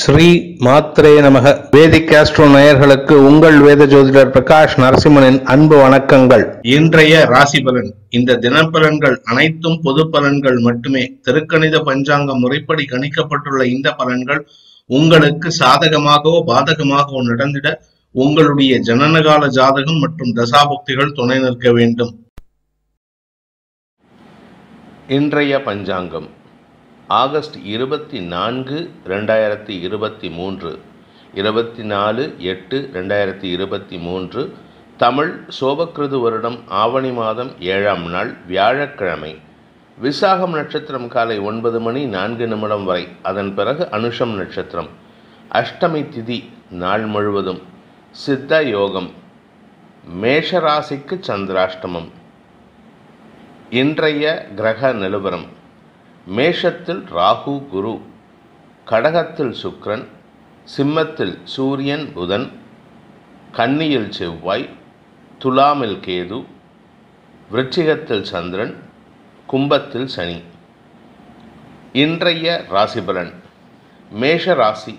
ஸ்ரீ மாத்ரே நமக வேதிக் கேஸ்ட்ரோ நேயர்களுக்கு உங்கள் வேத ஜோதிடர் பிரகாஷ் நரசிம்மனின் அன்பு வணக்கங்கள் இன்றைய ராசி பலன் இந்த தினப்பலன்கள் அனைத்தும் பொது பலன்கள் மட்டுமே திருக்கணித பஞ்சாங்க முறைப்படி கணிக்கப்பட்டுள்ள இந்த பலன்கள் உங்களுக்கு சாதகமாகவோ பாதகமாகவோ நடந்திட உங்களுடைய ஜனனகால ஜாதகம் மற்றும் தசாபக்திகள் துணை நிற்க வேண்டும் இன்றைய பஞ்சாங்கம் ஆகஸ்ட் இருபத்தி நான்கு ரெண்டாயிரத்தி இருபத்தி மூன்று இருபத்தி நாலு எட்டு ரெண்டாயிரத்தி இருபத்தி மூன்று தமிழ் சோபக்கிருது வருடம் ஆவணி மாதம் ஏழாம் நாள் வியாழக்கிழமை விசாகம் நட்சத்திரம் காலை ஒன்பது மணி நான்கு நிமிடம் வரை அதன் பிறகு அனுஷம் நட்சத்திரம் அஷ்டமி திதி நாள் முழுவதும் சித்த யோகம் மேஷராசிக்கு சந்திராஷ்டமம் இன்றைய கிரக நிலவரம் மேஷத்தில் ராகு குரு கடகத்தில் சுக்ரன் சிம்மத்தில் சூரியன் புதன் கன்னியில் செவ்வாய் துலாமில் கேது விருச்சிகத்தில் சந்திரன் கும்பத்தில் சனி இன்றைய ராசிபலன் மேஷ ராசி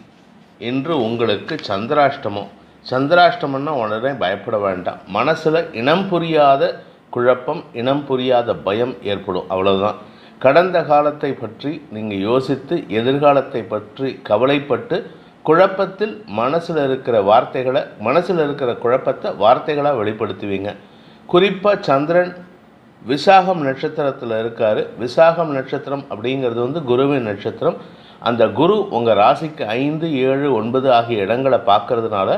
இன்று உங்களுக்கு சந்திராஷ்டமம் சந்திராஷ்டமம்னா உடனே பயப்பட வேண்டாம் மனசில் இனம் புரியாத குழப்பம் இனம் புரியாத பயம் ஏற்படும் அவ்வளோதான் கடந்த காலத்தை பற்றி நீங்கள் யோசித்து எதிர்காலத்தை பற்றி கவலைப்பட்டு குழப்பத்தில் மனசில் இருக்கிற வார்த்தைகளை மனசில் இருக்கிற குழப்பத்தை வார்த்தைகளாக வெளிப்படுத்துவீங்க குறிப்பாக சந்திரன் விசாகம் நட்சத்திரத்தில் இருக்கார் விசாகம் நட்சத்திரம் அப்படிங்கிறது வந்து குருவின் நட்சத்திரம் அந்த குரு உங்கள் ராசிக்கு ஐந்து ஏழு ஒன்பது ஆகிய இடங்களை பார்க்கறதுனால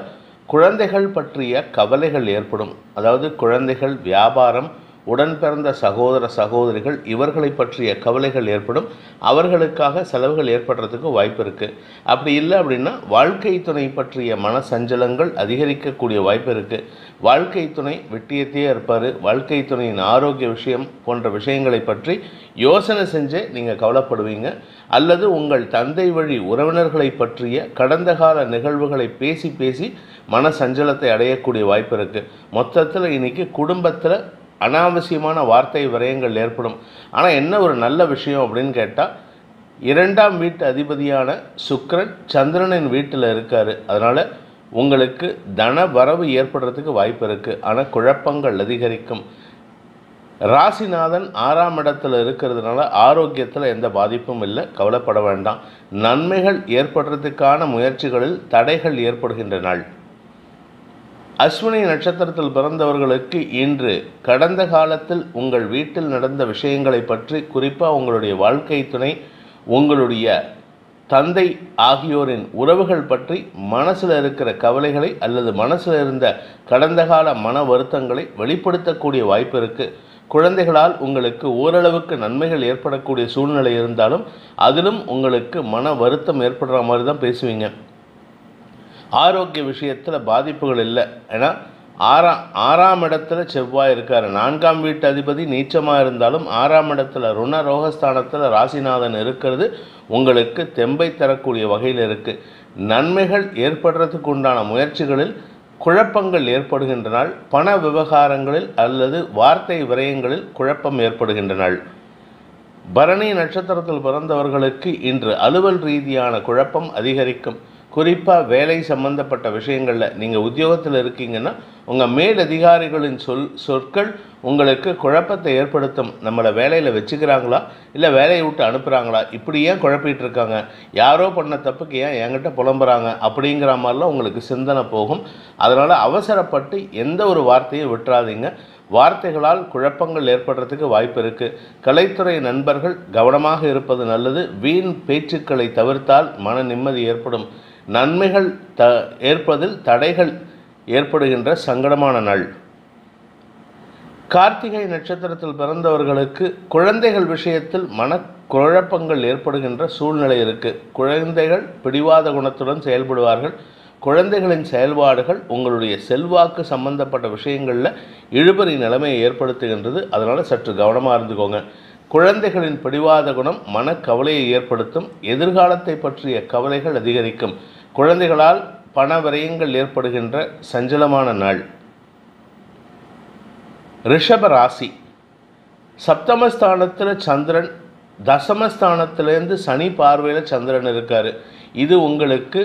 குழந்தைகள் பற்றிய கவலைகள் ஏற்படும் அதாவது குழந்தைகள் வியாபாரம் உடன் பிறந்த சகோதர சகோதரிகள் இவர்களை பற்றிய கவலைகள் ஏற்படும் அவர்களுக்காக செலவுகள் ஏற்படுறதுக்கு வாய்ப்பு இருக்குது அப்படி இல்லை அப்படின்னா வாழ்க்கை துணை பற்றிய மன சஞ்சலங்கள் அதிகரிக்கக்கூடிய வாய்ப்பு இருக்குது வாழ்க்கை துணை வெட்டியத்தையே இருப்பார் வாழ்க்கை துணையின் ஆரோக்கிய விஷயம் போன்ற விஷயங்களை பற்றி யோசனை செஞ்சு நீங்கள் கவலைப்படுவீங்க அல்லது உங்கள் தந்தை வழி உறவினர்களை பற்றிய கடந்த கால நிகழ்வுகளை பேசி பேசி மன சஞ்சலத்தை அடையக்கூடிய வாய்ப்பு இருக்குது மொத்தத்தில் இன்றைக்கி குடும்பத்தில் அனாவசியமான வார்த்தை விரயங்கள் ஏற்படும் ஆனால் என்ன ஒரு நல்ல விஷயம் அப்படின்னு கேட்டால் இரண்டாம் வீட்டு அதிபதியான சுக்கரன் சந்திரனின் வீட்டில் இருக்கார் அதனால் உங்களுக்கு தன வரவு ஏற்படுறதுக்கு வாய்ப்பு இருக்குது ஆனால் குழப்பங்கள் அதிகரிக்கும் ராசிநாதன் ஆறாம் இடத்துல இருக்கிறதுனால ஆரோக்கியத்தில் எந்த பாதிப்பும் இல்லை கவலைப்பட வேண்டாம் நன்மைகள் ஏற்படுறதுக்கான முயற்சிகளில் தடைகள் ஏற்படுகின்ற நாள் அஸ்வினி நட்சத்திரத்தில் பிறந்தவர்களுக்கு இன்று கடந்த காலத்தில் உங்கள் வீட்டில் நடந்த விஷயங்களை பற்றி குறிப்பாக உங்களுடைய வாழ்க்கை துணை உங்களுடைய தந்தை ஆகியோரின் உறவுகள் பற்றி மனசில் இருக்கிற கவலைகளை அல்லது மனசில் இருந்த கடந்த கால மன வருத்தங்களை வெளிப்படுத்தக்கூடிய வாய்ப்பு இருக்குது குழந்தைகளால் உங்களுக்கு ஓரளவுக்கு நன்மைகள் ஏற்படக்கூடிய சூழ்நிலை இருந்தாலும் அதிலும் உங்களுக்கு மன வருத்தம் ஏற்படுற மாதிரி தான் பேசுவீங்க ஆரோக்கிய விஷயத்தில் பாதிப்புகள் இல்லை ஏன்னா ஆறாம் ஆறாம் இடத்துல செவ்வாய் இருக்கார் நான்காம் வீட்டு அதிபதி நீச்சமாக இருந்தாலும் ஆறாம் இடத்துல ருண ரோகஸ்தானத்தில் ராசிநாதன் இருக்கிறது உங்களுக்கு தெம்பை தரக்கூடிய வகையில் இருக்குது நன்மைகள் ஏற்படுறதுக்கு உண்டான முயற்சிகளில் குழப்பங்கள் ஏற்படுகின்றனால் பண விவகாரங்களில் அல்லது வார்த்தை விரயங்களில் குழப்பம் ஏற்படுகின்றனால் பரணி நட்சத்திரத்தில் பிறந்தவர்களுக்கு இன்று அலுவல் ரீதியான குழப்பம் அதிகரிக்கும் குறிப்பாக வேலை சம்மந்தப்பட்ட விஷயங்களில் நீங்கள் உத்தியோகத்தில் இருக்கீங்கன்னா உங்கள் மேலதிகாரிகளின் சொல் சொற்கள் உங்களுக்கு குழப்பத்தை ஏற்படுத்தும் நம்மளை வேலையில் வச்சுக்கிறாங்களா இல்லை வேலையை விட்டு அனுப்புகிறாங்களா இப்படி ஏன் குழப்பிகிட்டு இருக்காங்க யாரோ பண்ண தப்புக்கு ஏன் என்கிட்ட புலம்புறாங்க அப்படிங்கிற மாதிரிலாம் உங்களுக்கு சிந்தனை போகும் அதனால் அவசரப்பட்டு எந்த ஒரு வார்த்தையும் விட்டுறாதீங்க வார்த்தைகளால் குழப்பங்கள் ஏற்படுறதுக்கு வாய்ப்பு இருக்குது கலைத்துறை நண்பர்கள் கவனமாக இருப்பது நல்லது வீண் பேச்சுக்களை தவிர்த்தால் மன நிம்மதி ஏற்படும் நன்மைகள் த ஏற்பதில் தடைகள் ஏற்படுகின்ற சங்கடமான நாள் கார்த்திகை நட்சத்திரத்தில் பிறந்தவர்களுக்கு குழந்தைகள் விஷயத்தில் மனக்குழப்பங்கள் ஏற்படுகின்ற சூழ்நிலை இருக்குது குழந்தைகள் பிடிவாத குணத்துடன் செயல்படுவார்கள் குழந்தைகளின் செயல்பாடுகள் உங்களுடைய செல்வாக்கு சம்பந்தப்பட்ட விஷயங்களில் இழுபறி நிலைமையை ஏற்படுத்துகின்றது அதனால் சற்று கவனமாக இருந்துக்கோங்க குழந்தைகளின் பிடிவாத குணம் மனக்கவலையை ஏற்படுத்தும் எதிர்காலத்தை பற்றிய கவலைகள் அதிகரிக்கும் குழந்தைகளால் பண விரயங்கள் ஏற்படுகின்ற சஞ்சலமான நாள் ரிஷப ராசி சப்தமஸ்தானத்தில் சந்திரன் தசமஸ்தானத்திலேருந்து சனி பார்வையில் சந்திரன் இருக்கார் இது உங்களுக்கு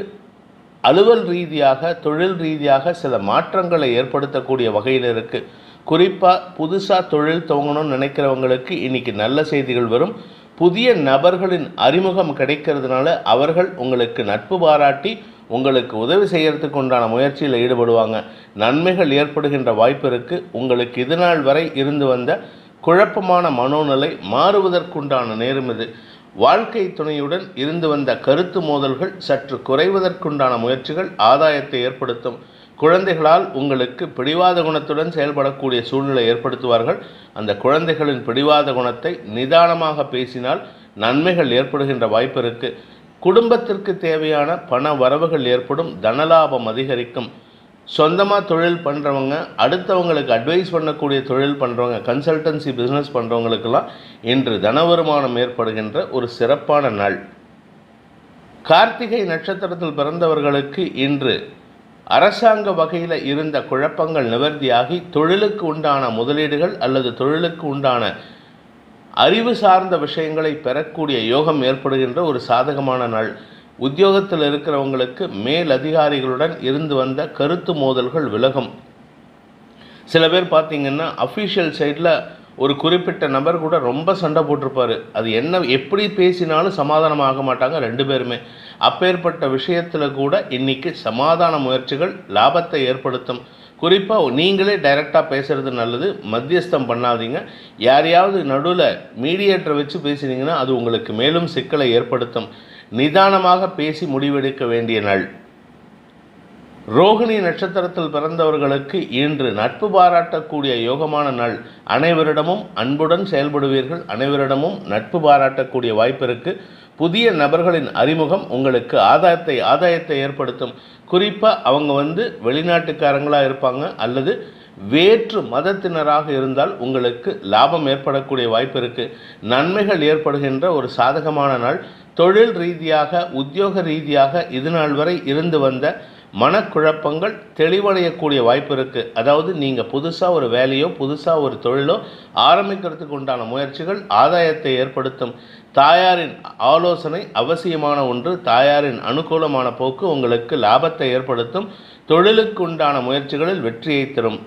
அலுவல் ரீதியாக தொழில் ரீதியாக சில மாற்றங்களை ஏற்படுத்தக்கூடிய வகையில் இருக்குது குறிப்பாக புதுசாக தொழில் துவங்கணும்னு நினைக்கிறவங்களுக்கு இன்றைக்கி நல்ல செய்திகள் வரும் புதிய நபர்களின் அறிமுகம் கிடைக்கிறதுனால அவர்கள் உங்களுக்கு நட்பு பாராட்டி உங்களுக்கு உதவி செய்கிறதுக்கு உண்டான முயற்சியில் ஈடுபடுவாங்க நன்மைகள் ஏற்படுகின்ற வாய்ப்பு இருக்குது உங்களுக்கு இது நாள் வரை இருந்து வந்த குழப்பமான மனோநிலை மாறுவதற்குண்டான நேரம் இது வாழ்க்கை துணையுடன் இருந்து வந்த கருத்து மோதல்கள் சற்று குறைவதற்குண்டான முயற்சிகள் ஆதாயத்தை ஏற்படுத்தும் குழந்தைகளால் உங்களுக்கு பிடிவாத குணத்துடன் செயல்படக்கூடிய சூழ்நிலை ஏற்படுத்துவார்கள் அந்த குழந்தைகளின் பிடிவாத குணத்தை நிதானமாக பேசினால் நன்மைகள் ஏற்படுகின்ற வாய்ப்பு குடும்பத்திற்கு தேவையான பண வரவுகள் ஏற்படும் தனலாபம் அதிகரிக்கும் சொந்தமாக தொழில் பண்ணுறவங்க அடுத்தவங்களுக்கு அட்வைஸ் பண்ணக்கூடிய தொழில் பண்ணுறவங்க கன்சல்டன்சி பிஸ்னஸ் பண்ணுறவங்களுக்கெல்லாம் இன்று தன வருமானம் ஏற்படுகின்ற ஒரு சிறப்பான நாள் கார்த்திகை நட்சத்திரத்தில் பிறந்தவர்களுக்கு இன்று அரசாங்க வகையில் இருந்த குழப்பங்கள் நிவர்த்தியாகி தொழிலுக்கு உண்டான முதலீடுகள் அல்லது தொழிலுக்கு உண்டான அறிவு சார்ந்த விஷயங்களை பெறக்கூடிய யோகம் ஏற்படுகின்ற ஒரு சாதகமான நாள் உத்தியோகத்தில் இருக்கிறவங்களுக்கு மேல் அதிகாரிகளுடன் இருந்து வந்த கருத்து மோதல்கள் விலகும் சில பேர் பார்த்திங்கன்னா அஃபீஷியல் சைடில் ஒரு குறிப்பிட்ட நபர் கூட ரொம்ப சண்டை போட்டிருப்பார் அது என்ன எப்படி பேசினாலும் சமாதானம் ஆக மாட்டாங்க ரெண்டு பேருமே அப்பேற்பட்ட விஷயத்தில் கூட இன்றைக்கி சமாதான முயற்சிகள் லாபத்தை ஏற்படுத்தும் குறிப்பாக நீங்களே டைரெக்டாக பேசுகிறது நல்லது மத்தியஸ்தம் பண்ணாதீங்க யாரையாவது நடுவில் மீடியேட்டரை வச்சு பேசினீங்கன்னா அது உங்களுக்கு மேலும் சிக்கலை ஏற்படுத்தும் நிதானமாக பேசி முடிவெடுக்க வேண்டிய நாள் ரோகிணி நட்சத்திரத்தில் பிறந்தவர்களுக்கு இன்று நட்பு பாராட்டக்கூடிய யோகமான நாள் அனைவரிடமும் அன்புடன் செயல்படுவீர்கள் அனைவரிடமும் நட்பு பாராட்டக்கூடிய வாய்ப்பிற்கு புதிய நபர்களின் அறிமுகம் உங்களுக்கு ஆதாயத்தை ஆதாயத்தை ஏற்படுத்தும் குறிப்பாக அவங்க வந்து வெளிநாட்டுக்காரங்களாக இருப்பாங்க அல்லது வேற்று மதத்தினராக இருந்தால் உங்களுக்கு லாபம் ஏற்படக்கூடிய வாய்ப்பு இருக்குது நன்மைகள் ஏற்படுகின்ற ஒரு சாதகமான நாள் தொழில் ரீதியாக உத்தியோக ரீதியாக இதுநாள் வரை இருந்து வந்த மனக்குழப்பங்கள் தெளிவடையக்கூடிய வாய்ப்பு இருக்குது அதாவது நீங்கள் புதுசாக ஒரு வேலையோ புதுசாக ஒரு தொழிலோ ஆரம்பிக்கிறதுக்கு உண்டான முயற்சிகள் ஆதாயத்தை ஏற்படுத்தும் தாயாரின் ஆலோசனை அவசியமான ஒன்று தாயாரின் அனுகூலமான போக்கு உங்களுக்கு லாபத்தை ஏற்படுத்தும் தொழிலுக்கு உண்டான முயற்சிகளில் வெற்றியை தரும்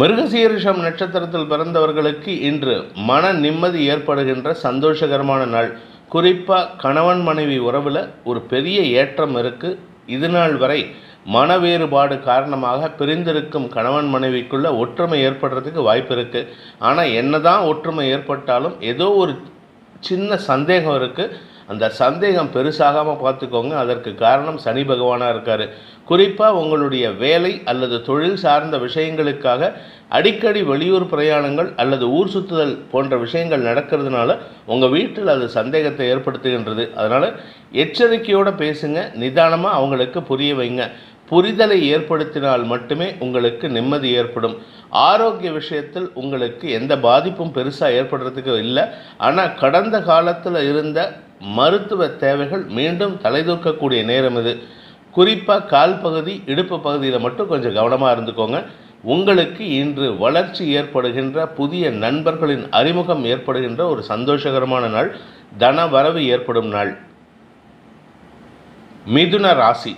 மிருகசீரிஷம் நட்சத்திரத்தில் பிறந்தவர்களுக்கு இன்று மன நிம்மதி ஏற்படுகின்ற சந்தோஷகரமான நாள் குறிப்பாக கணவன் மனைவி உறவில் ஒரு பெரிய ஏற்றம் இருக்குது இது நாள் வரை மன வேறுபாடு காரணமாக பிரிந்திருக்கும் கணவன் மனைவிக்குள்ள ஒற்றுமை ஏற்படுறதுக்கு வாய்ப்பு இருக்குது ஆனால் என்ன தான் ஒற்றுமை ஏற்பட்டாலும் ஏதோ ஒரு சின்ன சந்தேகம் இருக்குது அந்த சந்தேகம் பெருசாகாமல் பார்த்துக்கோங்க அதற்கு காரணம் சனி பகவானாக இருக்கார் குறிப்பாக உங்களுடைய வேலை அல்லது தொழில் சார்ந்த விஷயங்களுக்காக அடிக்கடி வெளியூர் பிரயாணங்கள் அல்லது ஊர் சுற்றுதல் போன்ற விஷயங்கள் நடக்கிறதுனால உங்கள் வீட்டில் அது சந்தேகத்தை ஏற்படுத்துகின்றது அதனால் எச்சரிக்கையோடு பேசுங்க நிதானமாக அவங்களுக்கு புரிய வைங்க புரிதலை ஏற்படுத்தினால் மட்டுமே உங்களுக்கு நிம்மதி ஏற்படும் ஆரோக்கிய விஷயத்தில் உங்களுக்கு எந்த பாதிப்பும் பெருசாக ஏற்படுறதுக்கு இல்லை ஆனால் கடந்த காலத்தில் இருந்த மருத்துவ தேவைகள் மீண்டும் தலைதூக்கக்கூடிய நேரம் இது குறிப்பாக கால் பகுதி இடுப்பு பகுதியில் மட்டும் கொஞ்சம் கவனமாக இருந்துக்கோங்க உங்களுக்கு இன்று வளர்ச்சி ஏற்படுகின்ற புதிய நண்பர்களின் அறிமுகம் ஏற்படுகின்ற ஒரு சந்தோஷகரமான நாள் தன வரவு ஏற்படும் நாள் மிதுன ராசி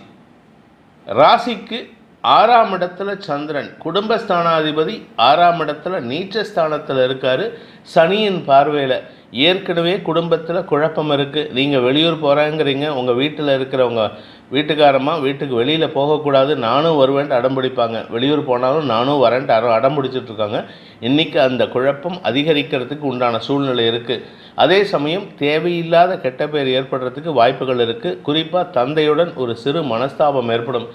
ராசிக்கு ஆறாம் இடத்துல சந்திரன் குடும்பஸ்தானாதிபதி ஆறாம் இடத்துல நீச்சஸ்தானத்தில் இருக்கார் சனியின் பார்வையில் ஏற்கனவே குடும்பத்தில் குழப்பம் இருக்குது நீங்கள் வெளியூர் போகிறாங்கிறீங்க உங்கள் வீட்டில் இருக்கிறவங்க வீட்டுக்காரம்மா வீட்டுக்கு வெளியில் போகக்கூடாது நானும் வருவேன்ட்டு அடம் பிடிப்பாங்க வெளியூர் போனாலும் நானும் வரேன்ட்டு அடம் அடம் பிடிச்சிட்ருக்காங்க இன்றைக்கி அந்த குழப்பம் அதிகரிக்கிறதுக்கு உண்டான சூழ்நிலை இருக்குது அதே சமயம் தேவையில்லாத கெட்ட பேர் ஏற்படுறதுக்கு வாய்ப்புகள் இருக்குது குறிப்பாக தந்தையுடன் ஒரு சிறு மனஸ்தாபம் ஏற்படும்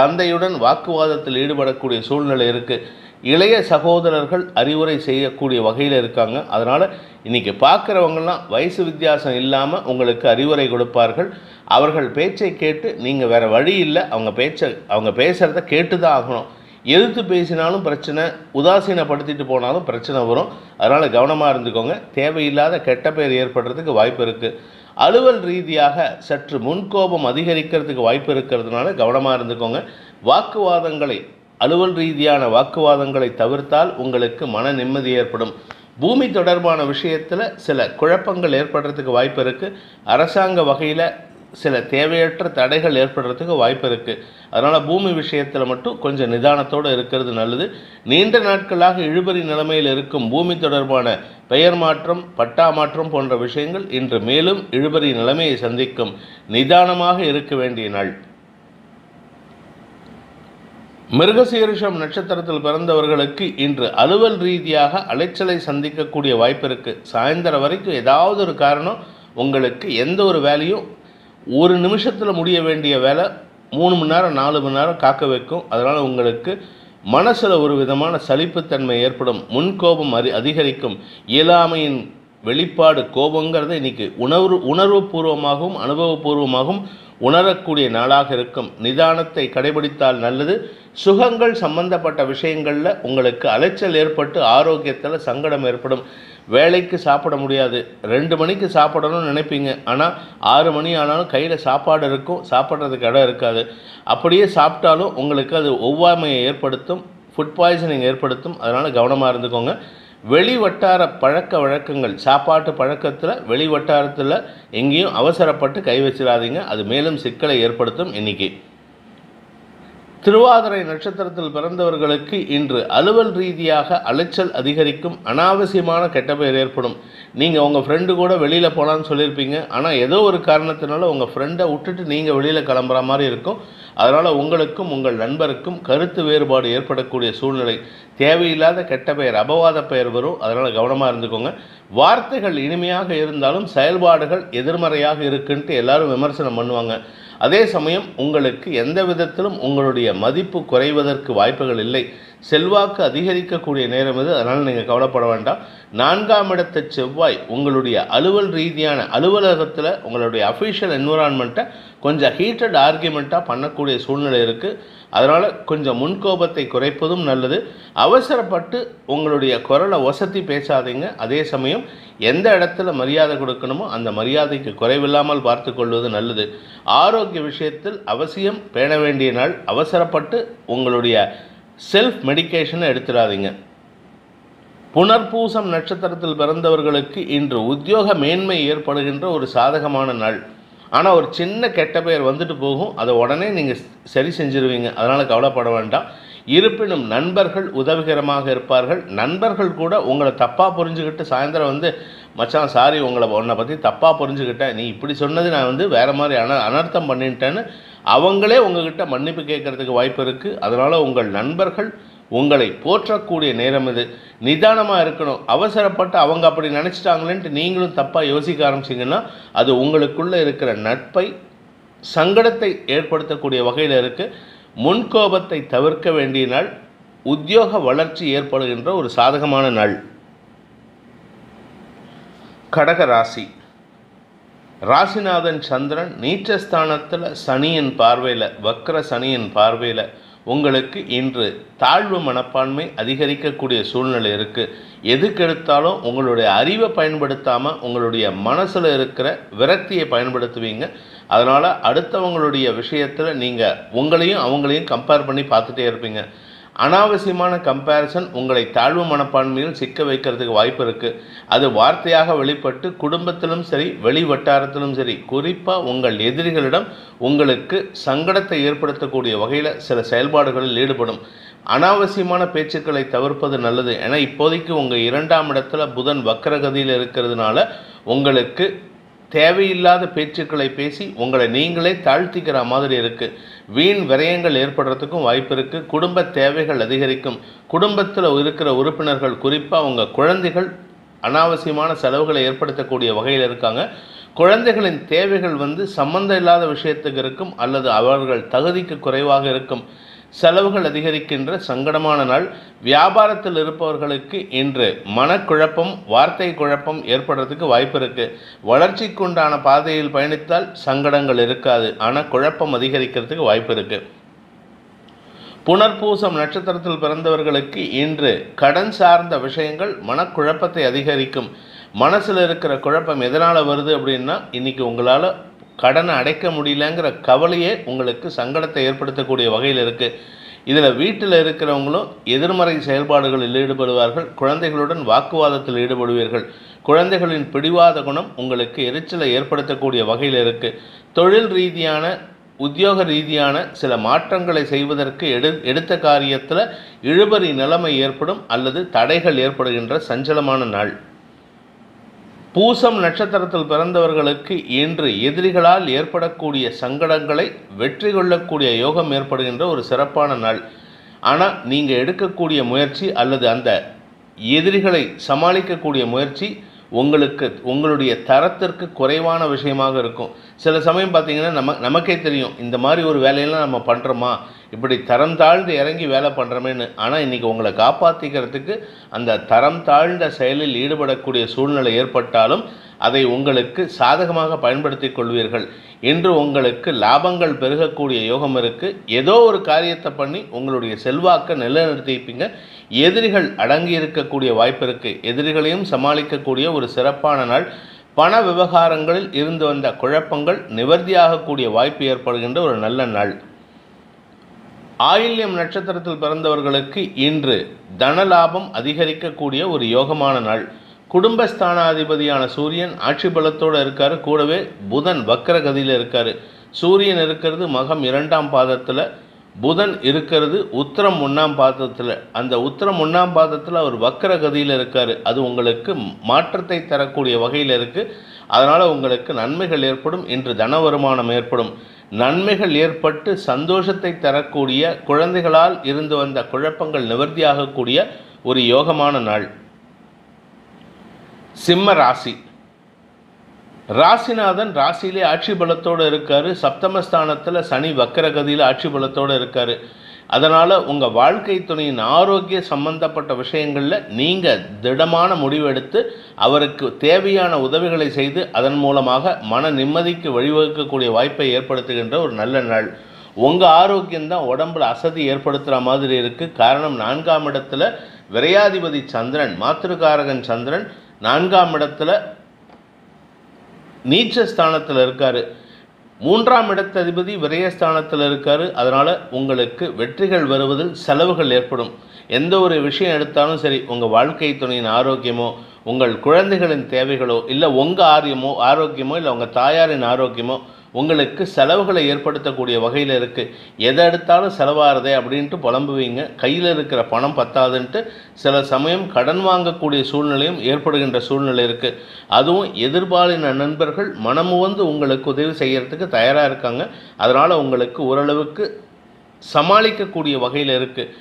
தந்தையுடன் வாக்குவாதத்தில் ஈடுபடக்கூடிய சூழ்நிலை இருக்குது இளைய சகோதரர்கள் அறிவுரை செய்யக்கூடிய வகையில் இருக்காங்க அதனால் இன்றைக்கி பார்க்குறவங்கலாம் வயசு வித்தியாசம் இல்லாமல் உங்களுக்கு அறிவுரை கொடுப்பார்கள் அவர்கள் பேச்சை கேட்டு நீங்கள் வேறு வழி இல்லை அவங்க பேச்சை அவங்க பேசுகிறத கேட்டு தான் ஆகணும் எதிர்த்து பேசினாலும் பிரச்சனை உதாசீனப்படுத்திட்டு போனாலும் பிரச்சனை வரும் அதனால் கவனமாக இருந்துக்கோங்க தேவையில்லாத கெட்ட பேர் ஏற்படுறதுக்கு வாய்ப்பு இருக்குது அலுவல் ரீதியாக சற்று முன்கோபம் அதிகரிக்கிறதுக்கு வாய்ப்பு இருக்கிறதுனால கவனமாக இருந்துக்கோங்க வாக்குவாதங்களை அலுவல் ரீதியான வாக்குவாதங்களை தவிர்த்தால் உங்களுக்கு மன நிம்மதி ஏற்படும் பூமி தொடர்பான விஷயத்தில் சில குழப்பங்கள் ஏற்படுறதுக்கு வாய்ப்பு இருக்குது அரசாங்க வகையில் சில தேவையற்ற தடைகள் ஏற்படுறதுக்கு வாய்ப்பு இருக்குது அதனால் பூமி விஷயத்தில் மட்டும் கொஞ்சம் நிதானத்தோடு இருக்கிறது நல்லது நீண்ட நாட்களாக இழுபறி நிலைமையில் இருக்கும் பூமி தொடர்பான பெயர் மாற்றம் பட்டா மாற்றம் போன்ற விஷயங்கள் இன்று மேலும் இழுபறி நிலைமையை சந்திக்கும் நிதானமாக இருக்க வேண்டிய நாள் மிருகசீரிஷம் நட்சத்திரத்தில் பிறந்தவர்களுக்கு இன்று அலுவல் ரீதியாக அலைச்சலை சந்திக்கக்கூடிய வாய்ப்பு இருக்குது சாயந்தரம் வரைக்கும் ஏதாவது ஒரு காரணம் உங்களுக்கு எந்த ஒரு வேலையும் ஒரு நிமிஷத்தில் முடிய வேண்டிய வேலை மூணு மணி நேரம் நாலு மணி நேரம் காக்க வைக்கும் அதனால் உங்களுக்கு மனசில் ஒரு விதமான சலிப்புத்தன்மை ஏற்படும் முன்கோபம் அரி அதிகரிக்கும் இயலாமையின் வெளிப்பாடு கோபங்கிறத இன்றைக்கி உணர்வு உணர்வுபூர்வமாகவும் அனுபவபூர்வமாகவும் உணரக்கூடிய நாளாக இருக்கும் நிதானத்தை கடைபிடித்தால் நல்லது சுகங்கள் சம்பந்தப்பட்ட விஷயங்களில் உங்களுக்கு அலைச்சல் ஏற்பட்டு ஆரோக்கியத்தில் சங்கடம் ஏற்படும் வேலைக்கு சாப்பிட முடியாது ரெண்டு மணிக்கு சாப்பிடணும்னு நினைப்பீங்க ஆனால் ஆறு மணி ஆனாலும் கையில் சாப்பாடு இருக்கும் சாப்பிட்றதுக்கு இடம் இருக்காது அப்படியே சாப்பிட்டாலும் உங்களுக்கு அது ஒவ்வாமையை ஏற்படுத்தும் ஃபுட் பாய்சனிங் ஏற்படுத்தும் அதனால் கவனமாக இருந்துக்கோங்க வெளி வட்டார பழக்க வழக்கங்கள் சாப்பாட்டு பழக்கத்தில் வெளி வட்டாரத்தில் எங்கேயும் அவசரப்பட்டு கை வச்சிடாதீங்க அது மேலும் சிக்கலை ஏற்படுத்தும் எண்ணிக்கை திருவாதிரை நட்சத்திரத்தில் பிறந்தவர்களுக்கு இன்று அலுவல் ரீதியாக அலைச்சல் அதிகரிக்கும் அனாவசியமான கெட்ட பெயர் ஏற்படும் நீங்கள் உங்கள் ஃப்ரெண்டு கூட வெளியில் போகலான்னு சொல்லியிருப்பீங்க ஆனால் ஏதோ ஒரு காரணத்தினால உங்கள் ஃப்ரெண்டை விட்டுட்டு நீங்கள் வெளியில் கிளம்புற மாதிரி இருக்கும் அதனால் உங்களுக்கும் உங்கள் நண்பருக்கும் கருத்து வேறுபாடு ஏற்படக்கூடிய சூழ்நிலை தேவையில்லாத கெட்ட பெயர் அபவாத பெயர் வரும் அதனால் கவனமாக இருந்துக்கோங்க வார்த்தைகள் இனிமையாக இருந்தாலும் செயல்பாடுகள் எதிர்மறையாக இருக்குன்ட்டு எல்லாரும் விமர்சனம் பண்ணுவாங்க அதே சமயம் உங்களுக்கு எந்த விதத்திலும் உங்களுடைய மதிப்பு குறைவதற்கு வாய்ப்புகள் இல்லை செல்வாக்கு அதிகரிக்கக்கூடிய நேரம் இது அதனால் நீங்கள் கவலைப்பட வேண்டாம் நான்காம் இடத்த செவ்வாய் உங்களுடைய அலுவல் ரீதியான அலுவலகத்தில் உங்களுடைய அஃபீஷியல் என்விரான்மெண்ட்டை கொஞ்சம் ஹீட்டட் ஆர்கியூமெண்ட்டாக பண்ணக்கூடிய சூழ்நிலை இருக்குது அதனால் கொஞ்சம் முன்கோபத்தை குறைப்பதும் நல்லது அவசரப்பட்டு உங்களுடைய குரலை வசதி பேசாதீங்க அதே சமயம் எந்த இடத்துல மரியாதை கொடுக்கணுமோ அந்த மரியாதைக்கு குறைவில்லாமல் பார்த்து கொள்வது நல்லது ஆரோக்கிய விஷயத்தில் அவசியம் பேண வேண்டிய நாள் அவசரப்பட்டு உங்களுடைய செல்ஃப் மெடிக்கேஷனை எடுத்துடாதீங்க புனர்பூசம் நட்சத்திரத்தில் பிறந்தவர்களுக்கு இன்று உத்தியோக மேன்மை ஏற்படுகின்ற ஒரு சாதகமான நாள் ஆனால் ஒரு சின்ன கெட்ட பெயர் வந்துட்டு போகும் அதை உடனே நீங்கள் சரி செஞ்சுருவீங்க அதனால் கவலைப்பட வேண்டாம் இருப்பினும் நண்பர்கள் உதவிகரமாக இருப்பார்கள் நண்பர்கள் கூட உங்களை தப்பாக புரிஞ்சுக்கிட்டு சாயந்தரம் வந்து மச்சான் சாரி உங்களை உன்னை பற்றி தப்பாக புரிஞ்சுக்கிட்டேன் நீ இப்படி சொன்னது நான் வந்து வேறு மாதிரி அன அனர்த்தம் பண்ணிட்டேன்னு அவங்களே உங்ககிட்ட மன்னிப்பு கேட்குறதுக்கு வாய்ப்பு இருக்குது அதனால் உங்கள் நண்பர்கள் உங்களை போற்றக்கூடிய நேரம் இது நிதானமாக இருக்கணும் அவசரப்பட்டு அவங்க அப்படி நினச்சிட்டாங்களேன்ட்டு நீங்களும் தப்பாக யோசிக்க ஆரம்பிச்சிங்கன்னா அது உங்களுக்குள்ளே இருக்கிற நட்பை சங்கடத்தை ஏற்படுத்தக்கூடிய வகையில் இருக்குது முன்கோபத்தை தவிர்க்க வேண்டிய நாள் உத்தியோக வளர்ச்சி ஏற்படுகின்ற ஒரு சாதகமான நாள் கடக ராசி ராசிநாதன் சந்திரன் நீச்சஸ்தானத்தில் சனியின் பார்வையில் வக்கர சனியின் பார்வையில் உங்களுக்கு இன்று தாழ்வு மனப்பான்மை அதிகரிக்கக்கூடிய சூழ்நிலை இருக்குது எதுக்கெடுத்தாலும் உங்களுடைய அறிவை பயன்படுத்தாமல் உங்களுடைய மனசில் இருக்கிற விரக்தியை பயன்படுத்துவீங்க அதனால் அடுத்தவங்களுடைய விஷயத்தில் நீங்கள் உங்களையும் அவங்களையும் கம்பேர் பண்ணி பார்த்துட்டே இருப்பீங்க அனாவசியமான கம்பேரிசன் உங்களை தாழ்வு மனப்பான்மையில் சிக்க வைக்கிறதுக்கு வாய்ப்பு இருக்குது அது வார்த்தையாக வெளிப்பட்டு குடும்பத்திலும் சரி வெளி வட்டாரத்திலும் சரி குறிப்பாக உங்கள் எதிரிகளிடம் உங்களுக்கு சங்கடத்தை ஏற்படுத்தக்கூடிய வகையில் சில செயல்பாடுகளில் ஈடுபடும் அனாவசியமான பேச்சுக்களை தவிர்ப்பது நல்லது ஏன்னா இப்போதைக்கு உங்கள் இரண்டாம் இடத்துல புதன் வக்கரகதியில் இருக்கிறதுனால உங்களுக்கு தேவையில்லாத பேச்சுக்களை பேசி உங்களை நீங்களே தாழ்த்திக்கிற மாதிரி இருக்குது வீண் விரயங்கள் ஏற்படுறதுக்கும் வாய்ப்பு இருக்குது குடும்ப தேவைகள் அதிகரிக்கும் குடும்பத்தில் இருக்கிற உறுப்பினர்கள் குறிப்பாக உங்கள் குழந்தைகள் அனாவசியமான செலவுகளை ஏற்படுத்தக்கூடிய வகையில் இருக்காங்க குழந்தைகளின் தேவைகள் வந்து சம்மந்தம் இல்லாத விஷயத்துக்கு இருக்கும் அல்லது அவர்கள் தகுதிக்கு குறைவாக இருக்கும் செலவுகள் அதிகரிக்கின்ற சங்கடமான நாள் வியாபாரத்தில் இருப்பவர்களுக்கு இன்று மனக்குழப்பம் வார்த்தை குழப்பம் ஏற்படுறதுக்கு வாய்ப்பு இருக்குது வளர்ச்சிக்குண்டான பாதையில் பயணித்தால் சங்கடங்கள் இருக்காது ஆனால் குழப்பம் அதிகரிக்கிறதுக்கு வாய்ப்பு இருக்குது புனர்பூசம் நட்சத்திரத்தில் பிறந்தவர்களுக்கு இன்று கடன் சார்ந்த விஷயங்கள் மனக்குழப்பத்தை அதிகரிக்கும் மனசில் இருக்கிற குழப்பம் எதனால் வருது அப்படின்னா இன்றைக்கி உங்களால் கடனை அடைக்க முடியலங்கிற கவலையே உங்களுக்கு சங்கடத்தை ஏற்படுத்தக்கூடிய வகையில் இருக்குது இதில் வீட்டில் இருக்கிறவங்களும் எதிர்மறை செயல்பாடுகளில் ஈடுபடுவார்கள் குழந்தைகளுடன் வாக்குவாதத்தில் ஈடுபடுவீர்கள் குழந்தைகளின் பிடிவாத குணம் உங்களுக்கு எரிச்சலை ஏற்படுத்தக்கூடிய வகையில் இருக்குது தொழில் ரீதியான உத்தியோக ரீதியான சில மாற்றங்களை செய்வதற்கு எடு எடுத்த காரியத்தில் இழுபறி நிலைமை ஏற்படும் அல்லது தடைகள் ஏற்படுகின்ற சஞ்சலமான நாள் பூசம் நட்சத்திரத்தில் பிறந்தவர்களுக்கு இன்று எதிரிகளால் ஏற்படக்கூடிய சங்கடங்களை வெற்றி கொள்ளக்கூடிய யோகம் ஏற்படுகின்ற ஒரு சிறப்பான நாள் ஆனால் நீங்கள் எடுக்கக்கூடிய முயற்சி அல்லது அந்த எதிரிகளை சமாளிக்கக்கூடிய முயற்சி உங்களுக்கு உங்களுடைய தரத்திற்கு குறைவான விஷயமாக இருக்கும் சில சமயம் பார்த்திங்கன்னா நம்ம நமக்கே தெரியும் இந்த மாதிரி ஒரு வேலையெல்லாம் நம்ம பண்ணுறோமா இப்படி தரம் தாழ்ந்து இறங்கி வேலை பண்ணுறமேன்னு ஆனால் இன்றைக்கி உங்களை காப்பாற்றிக்கிறதுக்கு அந்த தரம் தாழ்ந்த செயலில் ஈடுபடக்கூடிய சூழ்நிலை ஏற்பட்டாலும் அதை உங்களுக்கு சாதகமாக பயன்படுத்தி கொள்வீர்கள் இன்று உங்களுக்கு லாபங்கள் பெருகக்கூடிய யோகம் இருக்குது ஏதோ ஒரு காரியத்தை பண்ணி உங்களுடைய செல்வாக்கை நிலைநிறுத்திப்பீங்க எதிரிகள் அடங்கி இருக்கக்கூடிய வாய்ப்பு இருக்குது எதிரிகளையும் சமாளிக்கக்கூடிய ஒரு சிறப்பான நாள் பண விவகாரங்களில் இருந்து வந்த குழப்பங்கள் நிவர்த்தியாகக்கூடிய வாய்ப்பு ஏற்படுகின்ற ஒரு நல்ல நாள் ஆயில்யம் நட்சத்திரத்தில் பிறந்தவர்களுக்கு இன்று தனலாபம் அதிகரிக்கக்கூடிய ஒரு யோகமான நாள் குடும்பஸ்தானாதிபதியான சூரியன் ஆட்சி பலத்தோடு இருக்கார் கூடவே புதன் வக்கரகதியில் இருக்கார் சூரியன் இருக்கிறது மகம் இரண்டாம் பாதத்தில் புதன் இருக்கிறது உத்தரம் ஒன்றாம் பாதத்தில் அந்த உத்தரம் ஒன்றாம் பாதத்தில் அவர் வக்கரகதியில் கதியில் இருக்கார் அது உங்களுக்கு மாற்றத்தை தரக்கூடிய வகையில் இருக்குது அதனால் உங்களுக்கு நன்மைகள் ஏற்படும் இன்று தன வருமானம் ஏற்படும் நன்மைகள் ஏற்பட்டு சந்தோஷத்தை தரக்கூடிய குழந்தைகளால் இருந்து வந்த குழப்பங்கள் நிவர்த்தியாகக்கூடிய ஒரு யோகமான நாள் சிம்ம ராசி ராசிநாதன் ராசியிலே ஆட்சி பலத்தோடு இருக்கார் சப்தமஸ்தானத்தில் சனி வக்கரகதியில் ஆட்சி பலத்தோடு இருக்கார் அதனால் உங்கள் வாழ்க்கை துணையின் ஆரோக்கிய சம்பந்தப்பட்ட விஷயங்களில் நீங்கள் திடமான முடிவெடுத்து அவருக்கு தேவையான உதவிகளை செய்து அதன் மூலமாக மன நிம்மதிக்கு வழிவகுக்கக்கூடிய வாய்ப்பை ஏற்படுத்துகின்ற ஒரு நல்ல நாள் உங்கள் ஆரோக்கியம்தான் உடம்புல அசதி ஏற்படுத்துகிற மாதிரி இருக்குது காரணம் நான்காம் இடத்துல விரையாதிபதி சந்திரன் மாத்திருக்காரகன் சந்திரன் நான்காம் இடத்துல நீச்ச ஸ்தானத்தில் இருக்கார் மூன்றாம் இடத்ததிபதி விரயஸ்தானத்தில் இருக்காரு அதனால் உங்களுக்கு வெற்றிகள் வருவதில் செலவுகள் ஏற்படும் எந்த ஒரு விஷயம் எடுத்தாலும் சரி உங்கள் வாழ்க்கை துணையின் ஆரோக்கியமோ உங்கள் குழந்தைகளின் தேவைகளோ இல்லை உங்கள் ஆரியமோ ஆரோக்கியமோ இல்லை உங்கள் தாயாரின் ஆரோக்கியமோ உங்களுக்கு செலவுகளை ஏற்படுத்தக்கூடிய வகையில் இருக்குது எதை எடுத்தாலும் செலவாகிறதே அப்படின்ட்டு புலம்புவீங்க கையில் இருக்கிற பணம் பத்தாதுன்ட்டு சில சமயம் கடன் வாங்கக்கூடிய சூழ்நிலையும் ஏற்படுகின்ற சூழ்நிலை இருக்குது அதுவும் எதிர்பாலின நண்பர்கள் வந்து உங்களுக்கு உதவி செய்கிறதுக்கு தயாராக இருக்காங்க அதனால் உங்களுக்கு ஓரளவுக்கு சமாளிக்கக்கூடிய வகையில் இருக்குது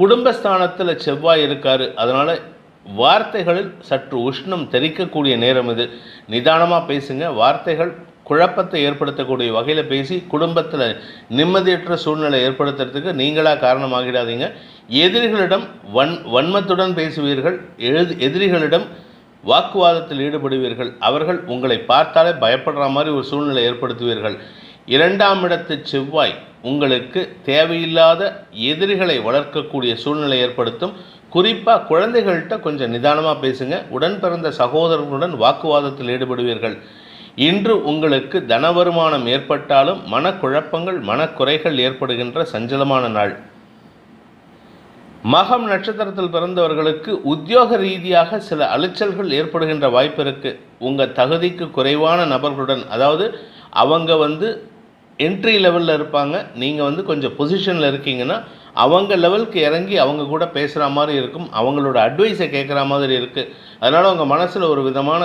குடும்பஸ்தானத்தில் செவ்வாய் இருக்கார் அதனால் வார்த்தைகளில் சற்று உஷ்ணம் தெரிக்கக்கூடிய நேரம் இது நிதானமாக பேசுங்க வார்த்தைகள் குழப்பத்தை ஏற்படுத்தக்கூடிய வகையில் பேசி குடும்பத்தில் நிம்மதியற்ற சூழ்நிலை ஏற்படுத்துறதுக்கு நீங்களாக காரணமாகிடாதீங்க எதிரிகளிடம் வன் வன்மத்துடன் பேசுவீர்கள் எழுது எதிரிகளிடம் வாக்குவாதத்தில் ஈடுபடுவீர்கள் அவர்கள் உங்களை பார்த்தாலே பயப்படுற மாதிரி ஒரு சூழ்நிலை ஏற்படுத்துவீர்கள் இரண்டாம் இடத்து செவ்வாய் உங்களுக்கு தேவையில்லாத எதிரிகளை வளர்க்கக்கூடிய சூழ்நிலை ஏற்படுத்தும் குறிப்பாக குழந்தைகள்கிட்ட கொஞ்சம் நிதானமாக பேசுங்க உடன் பிறந்த சகோதரர்களுடன் வாக்குவாதத்தில் ஈடுபடுவீர்கள் இன்று உங்களுக்கு தன வருமானம் ஏற்பட்டாலும் மனக்குழப்பங்கள் மனக்குறைகள் ஏற்படுகின்ற சஞ்சலமான நாள் மகம் நட்சத்திரத்தில் பிறந்தவர்களுக்கு உத்தியோக ரீதியாக சில அலைச்சல்கள் ஏற்படுகின்ற வாய்ப்பு இருக்குது உங்கள் தகுதிக்கு குறைவான நபர்களுடன் அதாவது அவங்க வந்து என்ட்ரி லெவலில் இருப்பாங்க நீங்கள் வந்து கொஞ்சம் பொசிஷனில் இருக்கீங்கன்னா அவங்க லெவலுக்கு இறங்கி அவங்க கூட பேசுகிற மாதிரி இருக்கும் அவங்களோட அட்வைஸை கேட்குற மாதிரி இருக்குது அதனால் உங்கள் மனசில் ஒரு விதமான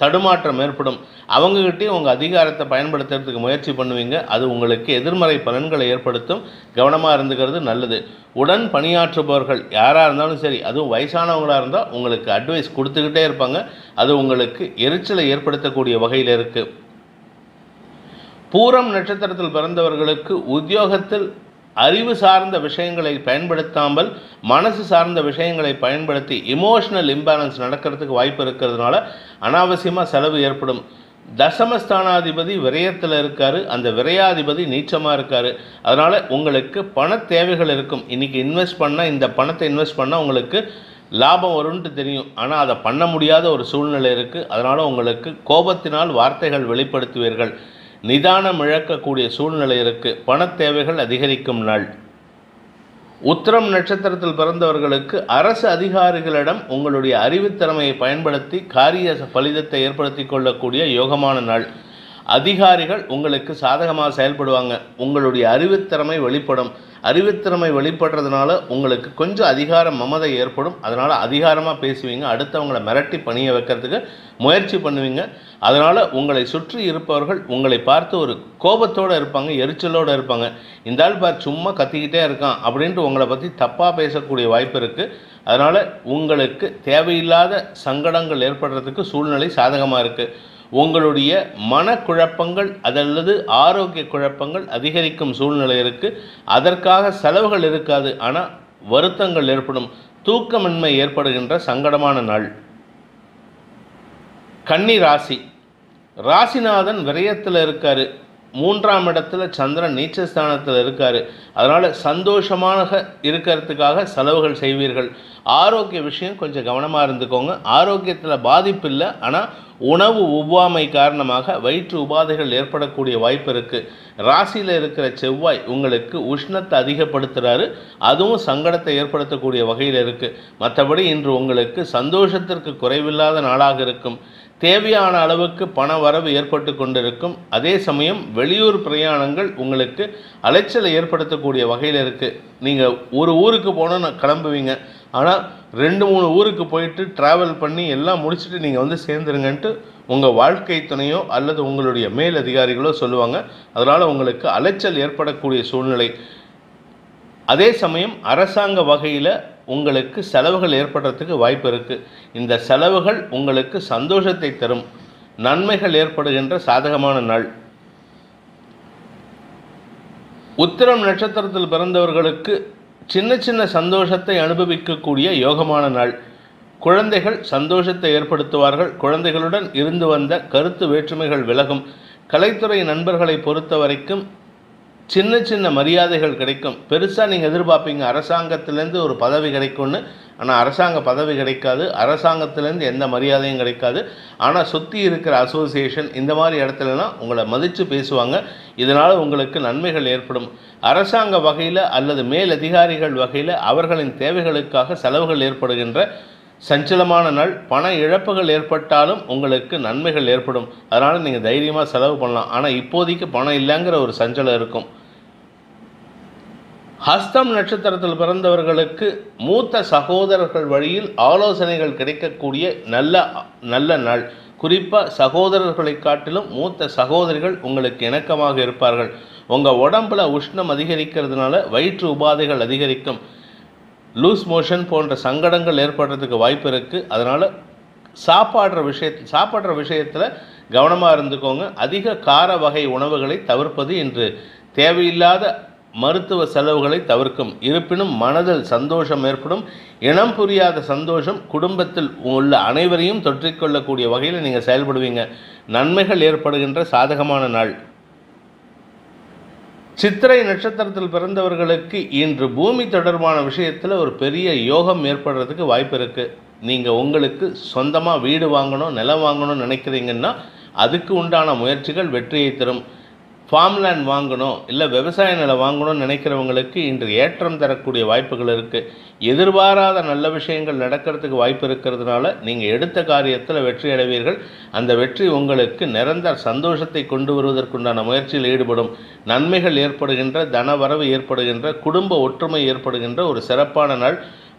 தடுமாற்றம் ஏற்படும் அவங்ககிட்டயும் உங்கள் அதிகாரத்தை பயன்படுத்துறதுக்கு முயற்சி பண்ணுவீங்க அது உங்களுக்கு எதிர்மறை பலன்களை ஏற்படுத்தும் கவனமாக இருந்துக்கிறது நல்லது உடன் பணியாற்றுபவர்கள் யாராக இருந்தாலும் சரி அதுவும் வயசானவங்களாக இருந்தால் உங்களுக்கு அட்வைஸ் கொடுத்துக்கிட்டே இருப்பாங்க அது உங்களுக்கு எரிச்சலை ஏற்படுத்தக்கூடிய வகையில் இருக்குது பூரம் நட்சத்திரத்தில் பிறந்தவர்களுக்கு உத்தியோகத்தில் அறிவு சார்ந்த விஷயங்களை பயன்படுத்தாமல் மனசு சார்ந்த விஷயங்களை பயன்படுத்தி இமோஷனல் இம்பேலன்ஸ் நடக்கிறதுக்கு வாய்ப்பு இருக்கிறதுனால அனாவசியமாக செலவு ஏற்படும் தசமஸ்தானாதிபதி விரயத்தில் இருக்கார் அந்த விரயாதிபதி நீச்சமாக இருக்கார் அதனால் உங்களுக்கு பண தேவைகள் இருக்கும் இன்றைக்கி இன்வெஸ்ட் பண்ணால் இந்த பணத்தை இன்வெஸ்ட் பண்ணால் உங்களுக்கு லாபம் வரும்ன்ட்டு தெரியும் ஆனால் அதை பண்ண முடியாத ஒரு சூழ்நிலை இருக்குது அதனால் உங்களுக்கு கோபத்தினால் வார்த்தைகள் வெளிப்படுத்துவீர்கள் நிதானம் இழக்கக்கூடிய சூழ்நிலை இருக்குது பண தேவைகள் அதிகரிக்கும் நாள் உத்தரம் நட்சத்திரத்தில் பிறந்தவர்களுக்கு அரசு அதிகாரிகளிடம் உங்களுடைய அறிவுத்திறமையை பயன்படுத்தி காரிய பலிதத்தை ஏற்படுத்தி கொள்ளக்கூடிய யோகமான நாள் அதிகாரிகள் உங்களுக்கு சாதகமாக செயல்படுவாங்க உங்களுடைய அறிவுத்திறமை வெளிப்படும் அறிவுத்திறமை வெளிப்படுறதுனால உங்களுக்கு கொஞ்சம் அதிகார மமதை ஏற்படும் அதனால் அதிகாரமாக பேசுவீங்க அடுத்தவங்களை மிரட்டி பணியை வைக்கிறதுக்கு முயற்சி பண்ணுவீங்க அதனால் உங்களை சுற்றி இருப்பவர்கள் உங்களை பார்த்து ஒரு கோபத்தோடு இருப்பாங்க எரிச்சலோடு இருப்பாங்க இந்த ஆள் பார் சும்மா கத்திக்கிட்டே இருக்கான் அப்படின்ட்டு உங்களை பற்றி தப்பாக பேசக்கூடிய வாய்ப்பு இருக்குது அதனால் உங்களுக்கு தேவையில்லாத சங்கடங்கள் ஏற்படுறதுக்கு சூழ்நிலை சாதகமாக இருக்குது உங்களுடைய மனக்குழப்பங்கள் அதல்லது ஆரோக்கிய குழப்பங்கள் அதிகரிக்கும் சூழ்நிலை இருக்குது அதற்காக செலவுகள் இருக்காது ஆனால் வருத்தங்கள் ஏற்படும் தூக்கமின்மை ஏற்படுகின்ற சங்கடமான நாள் கன்னி ராசி ராசிநாதன் விரயத்தில் இருக்காரு மூன்றாம் இடத்துல சந்திரன் நீச்சஸ்தானத்தில் இருக்கார் அதனால் சந்தோஷமாக இருக்கிறதுக்காக செலவுகள் செய்வீர்கள் ஆரோக்கிய விஷயம் கொஞ்சம் கவனமாக இருந்துக்கோங்க ஆரோக்கியத்தில் பாதிப்பு இல்லை ஆனால் உணவு ஒவ்வாமை காரணமாக வயிற்று உபாதைகள் ஏற்படக்கூடிய வாய்ப்பு இருக்குது ராசியில் இருக்கிற செவ்வாய் உங்களுக்கு உஷ்ணத்தை அதிகப்படுத்துகிறாரு அதுவும் சங்கடத்தை ஏற்படுத்தக்கூடிய வகையில் இருக்குது மற்றபடி இன்று உங்களுக்கு சந்தோஷத்திற்கு குறைவில்லாத நாளாக இருக்கும் தேவையான அளவுக்கு பண வரவு ஏற்பட்டு கொண்டிருக்கும் அதே சமயம் வெளியூர் பிரயாணங்கள் உங்களுக்கு அலைச்சலை ஏற்படுத்தக்கூடிய வகையில் இருக்குது நீங்கள் ஒரு ஊருக்கு போனால் கிளம்புவீங்க ஆனால் ரெண்டு மூணு ஊருக்கு போயிட்டு ட்ராவல் பண்ணி எல்லாம் முடிச்சுட்டு நீங்கள் வந்து சேர்ந்துருங்கன்ட்டு உங்கள் வாழ்க்கை துணையோ அல்லது உங்களுடைய மேல் அதிகாரிகளோ சொல்லுவாங்க அதனால் உங்களுக்கு அலைச்சல் ஏற்படக்கூடிய சூழ்நிலை அதே சமயம் அரசாங்க வகையில் உங்களுக்கு செலவுகள் ஏற்படுறதுக்கு வாய்ப்பு இருக்குது இந்த செலவுகள் உங்களுக்கு சந்தோஷத்தை தரும் நன்மைகள் ஏற்படுகின்ற சாதகமான நாள் உத்திரம் நட்சத்திரத்தில் பிறந்தவர்களுக்கு சின்ன சின்ன சந்தோஷத்தை அனுபவிக்கக்கூடிய யோகமான நாள் குழந்தைகள் சந்தோஷத்தை ஏற்படுத்துவார்கள் குழந்தைகளுடன் இருந்து வந்த கருத்து வேற்றுமைகள் விலகும் கலைத்துறை நண்பர்களை பொறுத்த வரைக்கும் சின்ன சின்ன மரியாதைகள் கிடைக்கும் பெருசாக நீங்கள் எதிர்பார்ப்பீங்க அரசாங்கத்திலேருந்து ஒரு பதவி கிடைக்கும்னு ஆனால் அரசாங்க பதவி கிடைக்காது அரசாங்கத்திலேருந்து எந்த மரியாதையும் கிடைக்காது ஆனால் சுற்றி இருக்கிற அசோசியேஷன் இந்த மாதிரி இடத்துலலாம் உங்களை மதித்து பேசுவாங்க இதனால் உங்களுக்கு நன்மைகள் ஏற்படும் அரசாங்க வகையில் அல்லது மேலதிகாரிகள் வகையில் அவர்களின் தேவைகளுக்காக செலவுகள் ஏற்படுகின்ற சஞ்சலமான நாள் பண இழப்புகள் ஏற்பட்டாலும் உங்களுக்கு நன்மைகள் ஏற்படும் அதனால் நீங்கள் தைரியமாக செலவு பண்ணலாம் ஆனால் இப்போதைக்கு பணம் இல்லைங்கிற ஒரு சஞ்சலம் இருக்கும் ஹஸ்தம் நட்சத்திரத்தில் பிறந்தவர்களுக்கு மூத்த சகோதரர்கள் வழியில் ஆலோசனைகள் கிடைக்கக்கூடிய நல்ல நல்ல நாள் குறிப்பாக சகோதரர்களை காட்டிலும் மூத்த சகோதரிகள் உங்களுக்கு இணக்கமாக இருப்பார்கள் உங்கள் உடம்பில் உஷ்ணம் அதிகரிக்கிறதுனால வயிற்று உபாதைகள் அதிகரிக்கும் லூஸ் மோஷன் போன்ற சங்கடங்கள் ஏற்படுறதுக்கு வாய்ப்பு இருக்குது அதனால் சாப்பாடுற விஷயத் சாப்பாடுற விஷயத்தில் கவனமாக இருந்துக்கோங்க அதிக கார வகை உணவுகளை தவிர்ப்பது இன்று தேவையில்லாத மருத்துவ செலவுகளை தவிர்க்கும் இருப்பினும் மனதில் சந்தோஷம் ஏற்படும் இனம் புரியாத சந்தோஷம் குடும்பத்தில் உள்ள அனைவரையும் தொற்றிக்கொள்ளக்கூடிய வகையில் நீங்கள் செயல்படுவீங்க நன்மைகள் ஏற்படுகின்ற சாதகமான நாள் சித்திரை நட்சத்திரத்தில் பிறந்தவர்களுக்கு இன்று பூமி தொடர்பான விஷயத்தில் ஒரு பெரிய யோகம் ஏற்படுறதுக்கு வாய்ப்பு இருக்குது நீங்கள் உங்களுக்கு சொந்தமாக வீடு வாங்கணும் நிலம் வாங்கணும்னு நினைக்கிறீங்கன்னா அதுக்கு உண்டான முயற்சிகள் வெற்றியை தரும் ஃபார்ம் லேண்ட் வாங்கணும் இல்லை விவசாய நிலம் வாங்கணும்னு நினைக்கிறவங்களுக்கு இன்று ஏற்றம் தரக்கூடிய வாய்ப்புகள் இருக்குது எதிர்பாராத நல்ல விஷயங்கள் நடக்கிறதுக்கு வாய்ப்பு இருக்கிறதுனால நீங்கள் எடுத்த காரியத்தில் வெற்றி அடைவீர்கள் அந்த வெற்றி உங்களுக்கு நிரந்தர சந்தோஷத்தை கொண்டு வருவதற்குண்டான முயற்சியில் ஈடுபடும் நன்மைகள் ஏற்படுகின்ற தனவரவு ஏற்படுகின்ற குடும்ப ஒற்றுமை ஏற்படுகின்ற ஒரு சிறப்பான நாள்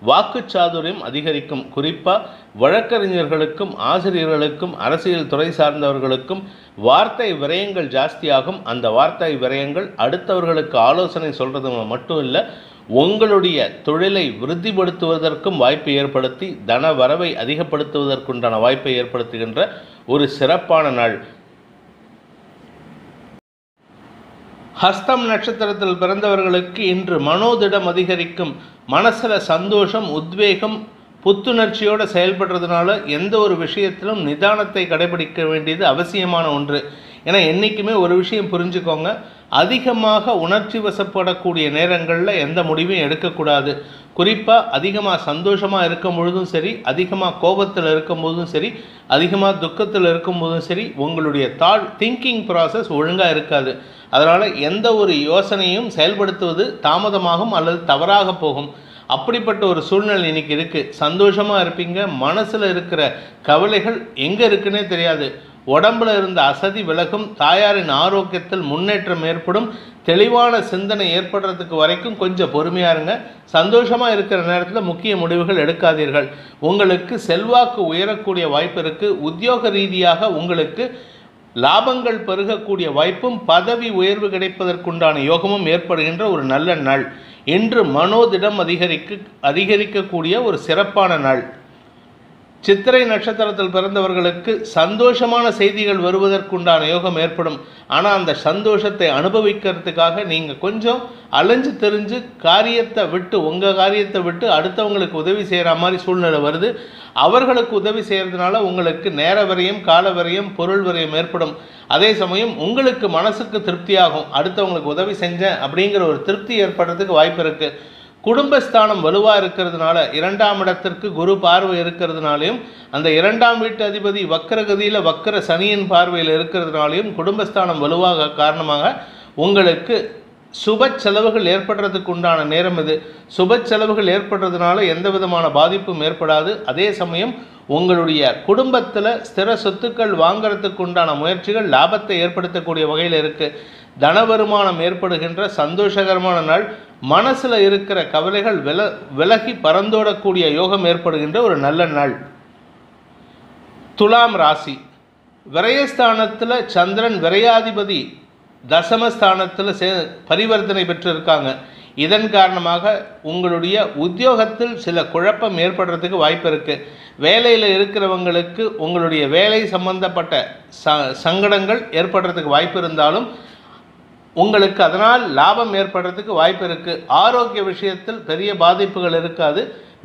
வாக்குச்சாதுரியம் அதிகரிக்கும் குறிப்பாக வழக்கறிஞர்களுக்கும் ஆசிரியர்களுக்கும் அரசியல் துறை சார்ந்தவர்களுக்கும் வார்த்தை விரயங்கள் ஜாஸ்தியாகும் அந்த வார்த்தை விரயங்கள் அடுத்தவர்களுக்கு ஆலோசனை சொல்கிறது மட்டும் இல்லை உங்களுடைய தொழிலை விருத்திப்படுத்துவதற்கும் வாய்ப்பை ஏற்படுத்தி தன வரவை அதிகப்படுத்துவதற்குண்டான வாய்ப்பை ஏற்படுத்துகின்ற ஒரு சிறப்பான நாள் ஹஸ்தம் நட்சத்திரத்தில் பிறந்தவர்களுக்கு இன்று மனோதிடம் அதிகரிக்கும் மனசில் சந்தோஷம் உத்வேகம் புத்துணர்ச்சியோடு செயல்படுறதுனால எந்த ஒரு விஷயத்திலும் நிதானத்தை கடைபிடிக்க வேண்டியது அவசியமான ஒன்று ஏன்னா என்றைக்குமே ஒரு விஷயம் புரிஞ்சுக்கோங்க அதிகமாக உணர்ச்சி வசப்படக்கூடிய நேரங்களில் எந்த முடிவும் எடுக்கக்கூடாது குறிப்பாக அதிகமாக சந்தோஷமாக இருக்கும் பொழுதும் சரி அதிகமாக கோபத்தில் இருக்கும் போதும் சரி அதிகமாக துக்கத்தில் இருக்கும் போதும் சரி உங்களுடைய தாழ் திங்கிங் ப்ராசஸ் ஒழுங்காக இருக்காது அதனால் எந்த ஒரு யோசனையும் செயல்படுத்துவது தாமதமாகும் அல்லது தவறாக போகும் அப்படிப்பட்ட ஒரு சூழ்நிலை இன்னைக்கு இருக்குது சந்தோஷமாக இருப்பீங்க மனசில் இருக்கிற கவலைகள் எங்கே இருக்குன்னே தெரியாது உடம்புல இருந்த அசதி விலகும் தாயாரின் ஆரோக்கியத்தில் முன்னேற்றம் ஏற்படும் தெளிவான சிந்தனை ஏற்படுறதுக்கு வரைக்கும் கொஞ்சம் பொறுமையாக இருங்க சந்தோஷமாக இருக்கிற நேரத்தில் முக்கிய முடிவுகள் எடுக்காதீர்கள் உங்களுக்கு செல்வாக்கு உயரக்கூடிய வாய்ப்பு இருக்குது உத்தியோக ரீதியாக உங்களுக்கு லாபங்கள் பெருகக்கூடிய வாய்ப்பும் பதவி உயர்வு கிடைப்பதற்குண்டான யோகமும் ஏற்படுகின்ற ஒரு நல்ல நாள் இன்று மனோதிடம் அதிகரிக்க அதிகரிக்கக்கூடிய ஒரு சிறப்பான நாள் சித்திரை நட்சத்திரத்தில் பிறந்தவர்களுக்கு சந்தோஷமான செய்திகள் வருவதற்குண்டான யோகம் ஏற்படும் ஆனால் அந்த சந்தோஷத்தை அனுபவிக்கிறதுக்காக நீங்கள் கொஞ்சம் அலைஞ்சு தெரிஞ்சு காரியத்தை விட்டு உங்கள் காரியத்தை விட்டு அடுத்தவங்களுக்கு உதவி செய்கிற மாதிரி சூழ்நிலை வருது அவர்களுக்கு உதவி செய்கிறதுனால உங்களுக்கு நேர வரையும் கால வரையும் பொருள் வரையும் ஏற்படும் அதே சமயம் உங்களுக்கு மனசுக்கு திருப்தியாகும் அடுத்தவங்களுக்கு உதவி செஞ்சேன் அப்படிங்கிற ஒரு திருப்தி ஏற்படுறதுக்கு வாய்ப்பு இருக்குது குடும்பஸ்தானம் வலுவாக இருக்கிறதுனால இரண்டாம் இடத்திற்கு குரு பார்வை இருக்கிறதுனாலையும் அந்த இரண்டாம் வீட்டு அதிபதி வக்கரகதியில் வக்கர சனியின் பார்வையில் இருக்கிறதுனாலையும் குடும்பஸ்தானம் வலுவாக காரணமாக உங்களுக்கு சுப செலவுகள் ஏற்படுறதுக்கு உண்டான நேரம் இது சுப செலவுகள் ஏற்படுறதுனால எந்த விதமான பாதிப்பும் ஏற்படாது அதே சமயம் உங்களுடைய குடும்பத்தில் ஸ்திர சொத்துக்கள் வாங்கிறதுக்கு உண்டான முயற்சிகள் லாபத்தை ஏற்படுத்தக்கூடிய வகையில் இருக்குது தன வருமானம் ஏற்படுகின்ற சந்தோஷகரமான நாள் மனசில் இருக்கிற கவலைகள் வில விலகி பறந்தோடக்கூடிய யோகம் ஏற்படுகின்ற ஒரு நல்ல நாள் துலாம் ராசி விரயஸ்தானத்தில் சந்திரன் விரயாதிபதி தசமஸ்தானத்தில் சே பரிவர்த்தனை பெற்றிருக்காங்க இதன் காரணமாக உங்களுடைய உத்தியோகத்தில் சில குழப்பம் ஏற்படுறதுக்கு வாய்ப்பு இருக்குது வேலையில் இருக்கிறவங்களுக்கு உங்களுடைய வேலை சம்பந்தப்பட்ட ச சங்கடங்கள் ஏற்படுறதுக்கு வாய்ப்பு இருந்தாலும் உங்களுக்கு அதனால் லாபம் ஏற்படுறதுக்கு வாய்ப்பு இருக்குது ஆரோக்கிய விஷயத்தில் பெரிய பாதிப்புகள் இருக்காது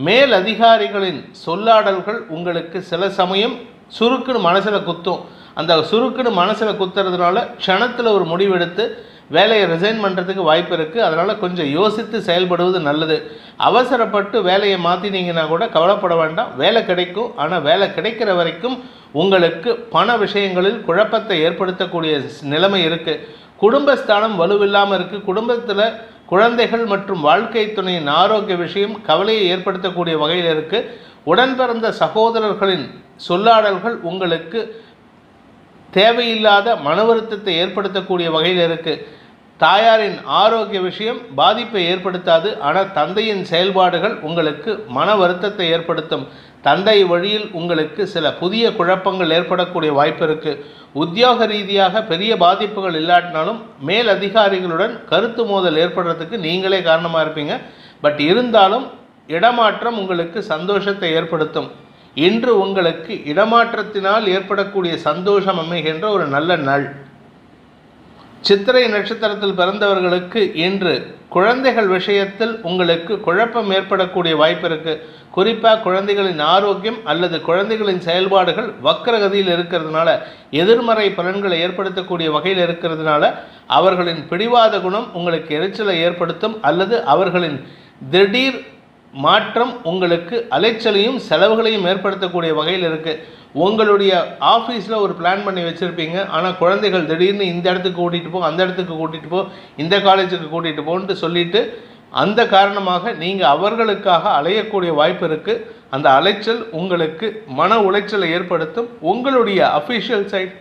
மேல் அதிகாரிகளின் சொல்லாடல்கள் உங்களுக்கு சில சமயம் சுருக்குன்னு மனசில் குத்தும் அந்த சுருக்குன்னு மனசில் குத்துறதுனால க்ஷணத்தில் ஒரு முடிவெடுத்து வேலையை ரிசைன் பண்ணுறதுக்கு வாய்ப்பு இருக்குது அதனால் கொஞ்சம் யோசித்து செயல்படுவது நல்லது அவசரப்பட்டு வேலையை மாற்றினீங்கன்னா கூட கவலைப்பட வேண்டாம் வேலை கிடைக்கும் ஆனால் வேலை கிடைக்கிற வரைக்கும் உங்களுக்கு பண விஷயங்களில் குழப்பத்தை ஏற்படுத்தக்கூடிய நிலைமை இருக்குது குடும்பஸ்தானம் வலுவில்லாமல் இருக்குது குடும்பத்தில் குழந்தைகள் மற்றும் வாழ்க்கை துணையின் ஆரோக்கிய விஷயம் கவலையை ஏற்படுத்தக்கூடிய வகையில் இருக்குது உடன் பிறந்த சகோதரர்களின் சொல்லாடல்கள் உங்களுக்கு தேவையில்லாத மன வருத்தத்தை ஏற்படுத்தக்கூடிய வகையில் இருக்குது தாயாரின் ஆரோக்கிய விஷயம் பாதிப்பை ஏற்படுத்தாது ஆனால் தந்தையின் செயல்பாடுகள் உங்களுக்கு மன வருத்தத்தை ஏற்படுத்தும் தந்தை வழியில் உங்களுக்கு சில புதிய குழப்பங்கள் ஏற்படக்கூடிய வாய்ப்பு இருக்குது உத்தியோக ரீதியாக பெரிய பாதிப்புகள் இல்லாட்டினாலும் மேல் அதிகாரிகளுடன் கருத்து மோதல் ஏற்படுறதுக்கு நீங்களே காரணமாக இருப்பீங்க பட் இருந்தாலும் இடமாற்றம் உங்களுக்கு சந்தோஷத்தை ஏற்படுத்தும் இன்று உங்களுக்கு இடமாற்றத்தினால் ஏற்படக்கூடிய சந்தோஷம் அமைகின்ற ஒரு நல்ல நாள் சித்திரை நட்சத்திரத்தில் பிறந்தவர்களுக்கு இன்று குழந்தைகள் விஷயத்தில் உங்களுக்கு குழப்பம் ஏற்படக்கூடிய வாய்ப்பு இருக்குது குறிப்பாக குழந்தைகளின் ஆரோக்கியம் அல்லது குழந்தைகளின் செயல்பாடுகள் வக்கரகதியில் இருக்கிறதுனால எதிர்மறை பலன்களை ஏற்படுத்தக்கூடிய வகையில் இருக்கிறதுனால அவர்களின் பிடிவாத குணம் உங்களுக்கு எரிச்சலை ஏற்படுத்தும் அல்லது அவர்களின் திடீர் மாற்றம் உங்களுக்கு அலைச்சலையும் செலவுகளையும் ஏற்படுத்தக்கூடிய வகையில் இருக்குது உங்களுடைய ஆஃபீஸில் ஒரு பிளான் பண்ணி வச்சுருப்பீங்க ஆனால் குழந்தைகள் திடீர்னு இந்த இடத்துக்கு கூட்டிகிட்டு போ அந்த இடத்துக்கு கூட்டிகிட்டு போ இந்த காலேஜுக்கு கூட்டிகிட்டு போன்ட்டு சொல்லிவிட்டு அந்த காரணமாக நீங்கள் அவர்களுக்காக அலையக்கூடிய வாய்ப்பு இருக்குது அந்த அலைச்சல் உங்களுக்கு மன உளைச்சலை ஏற்படுத்தும் உங்களுடைய அஃபிஷியல் சைட்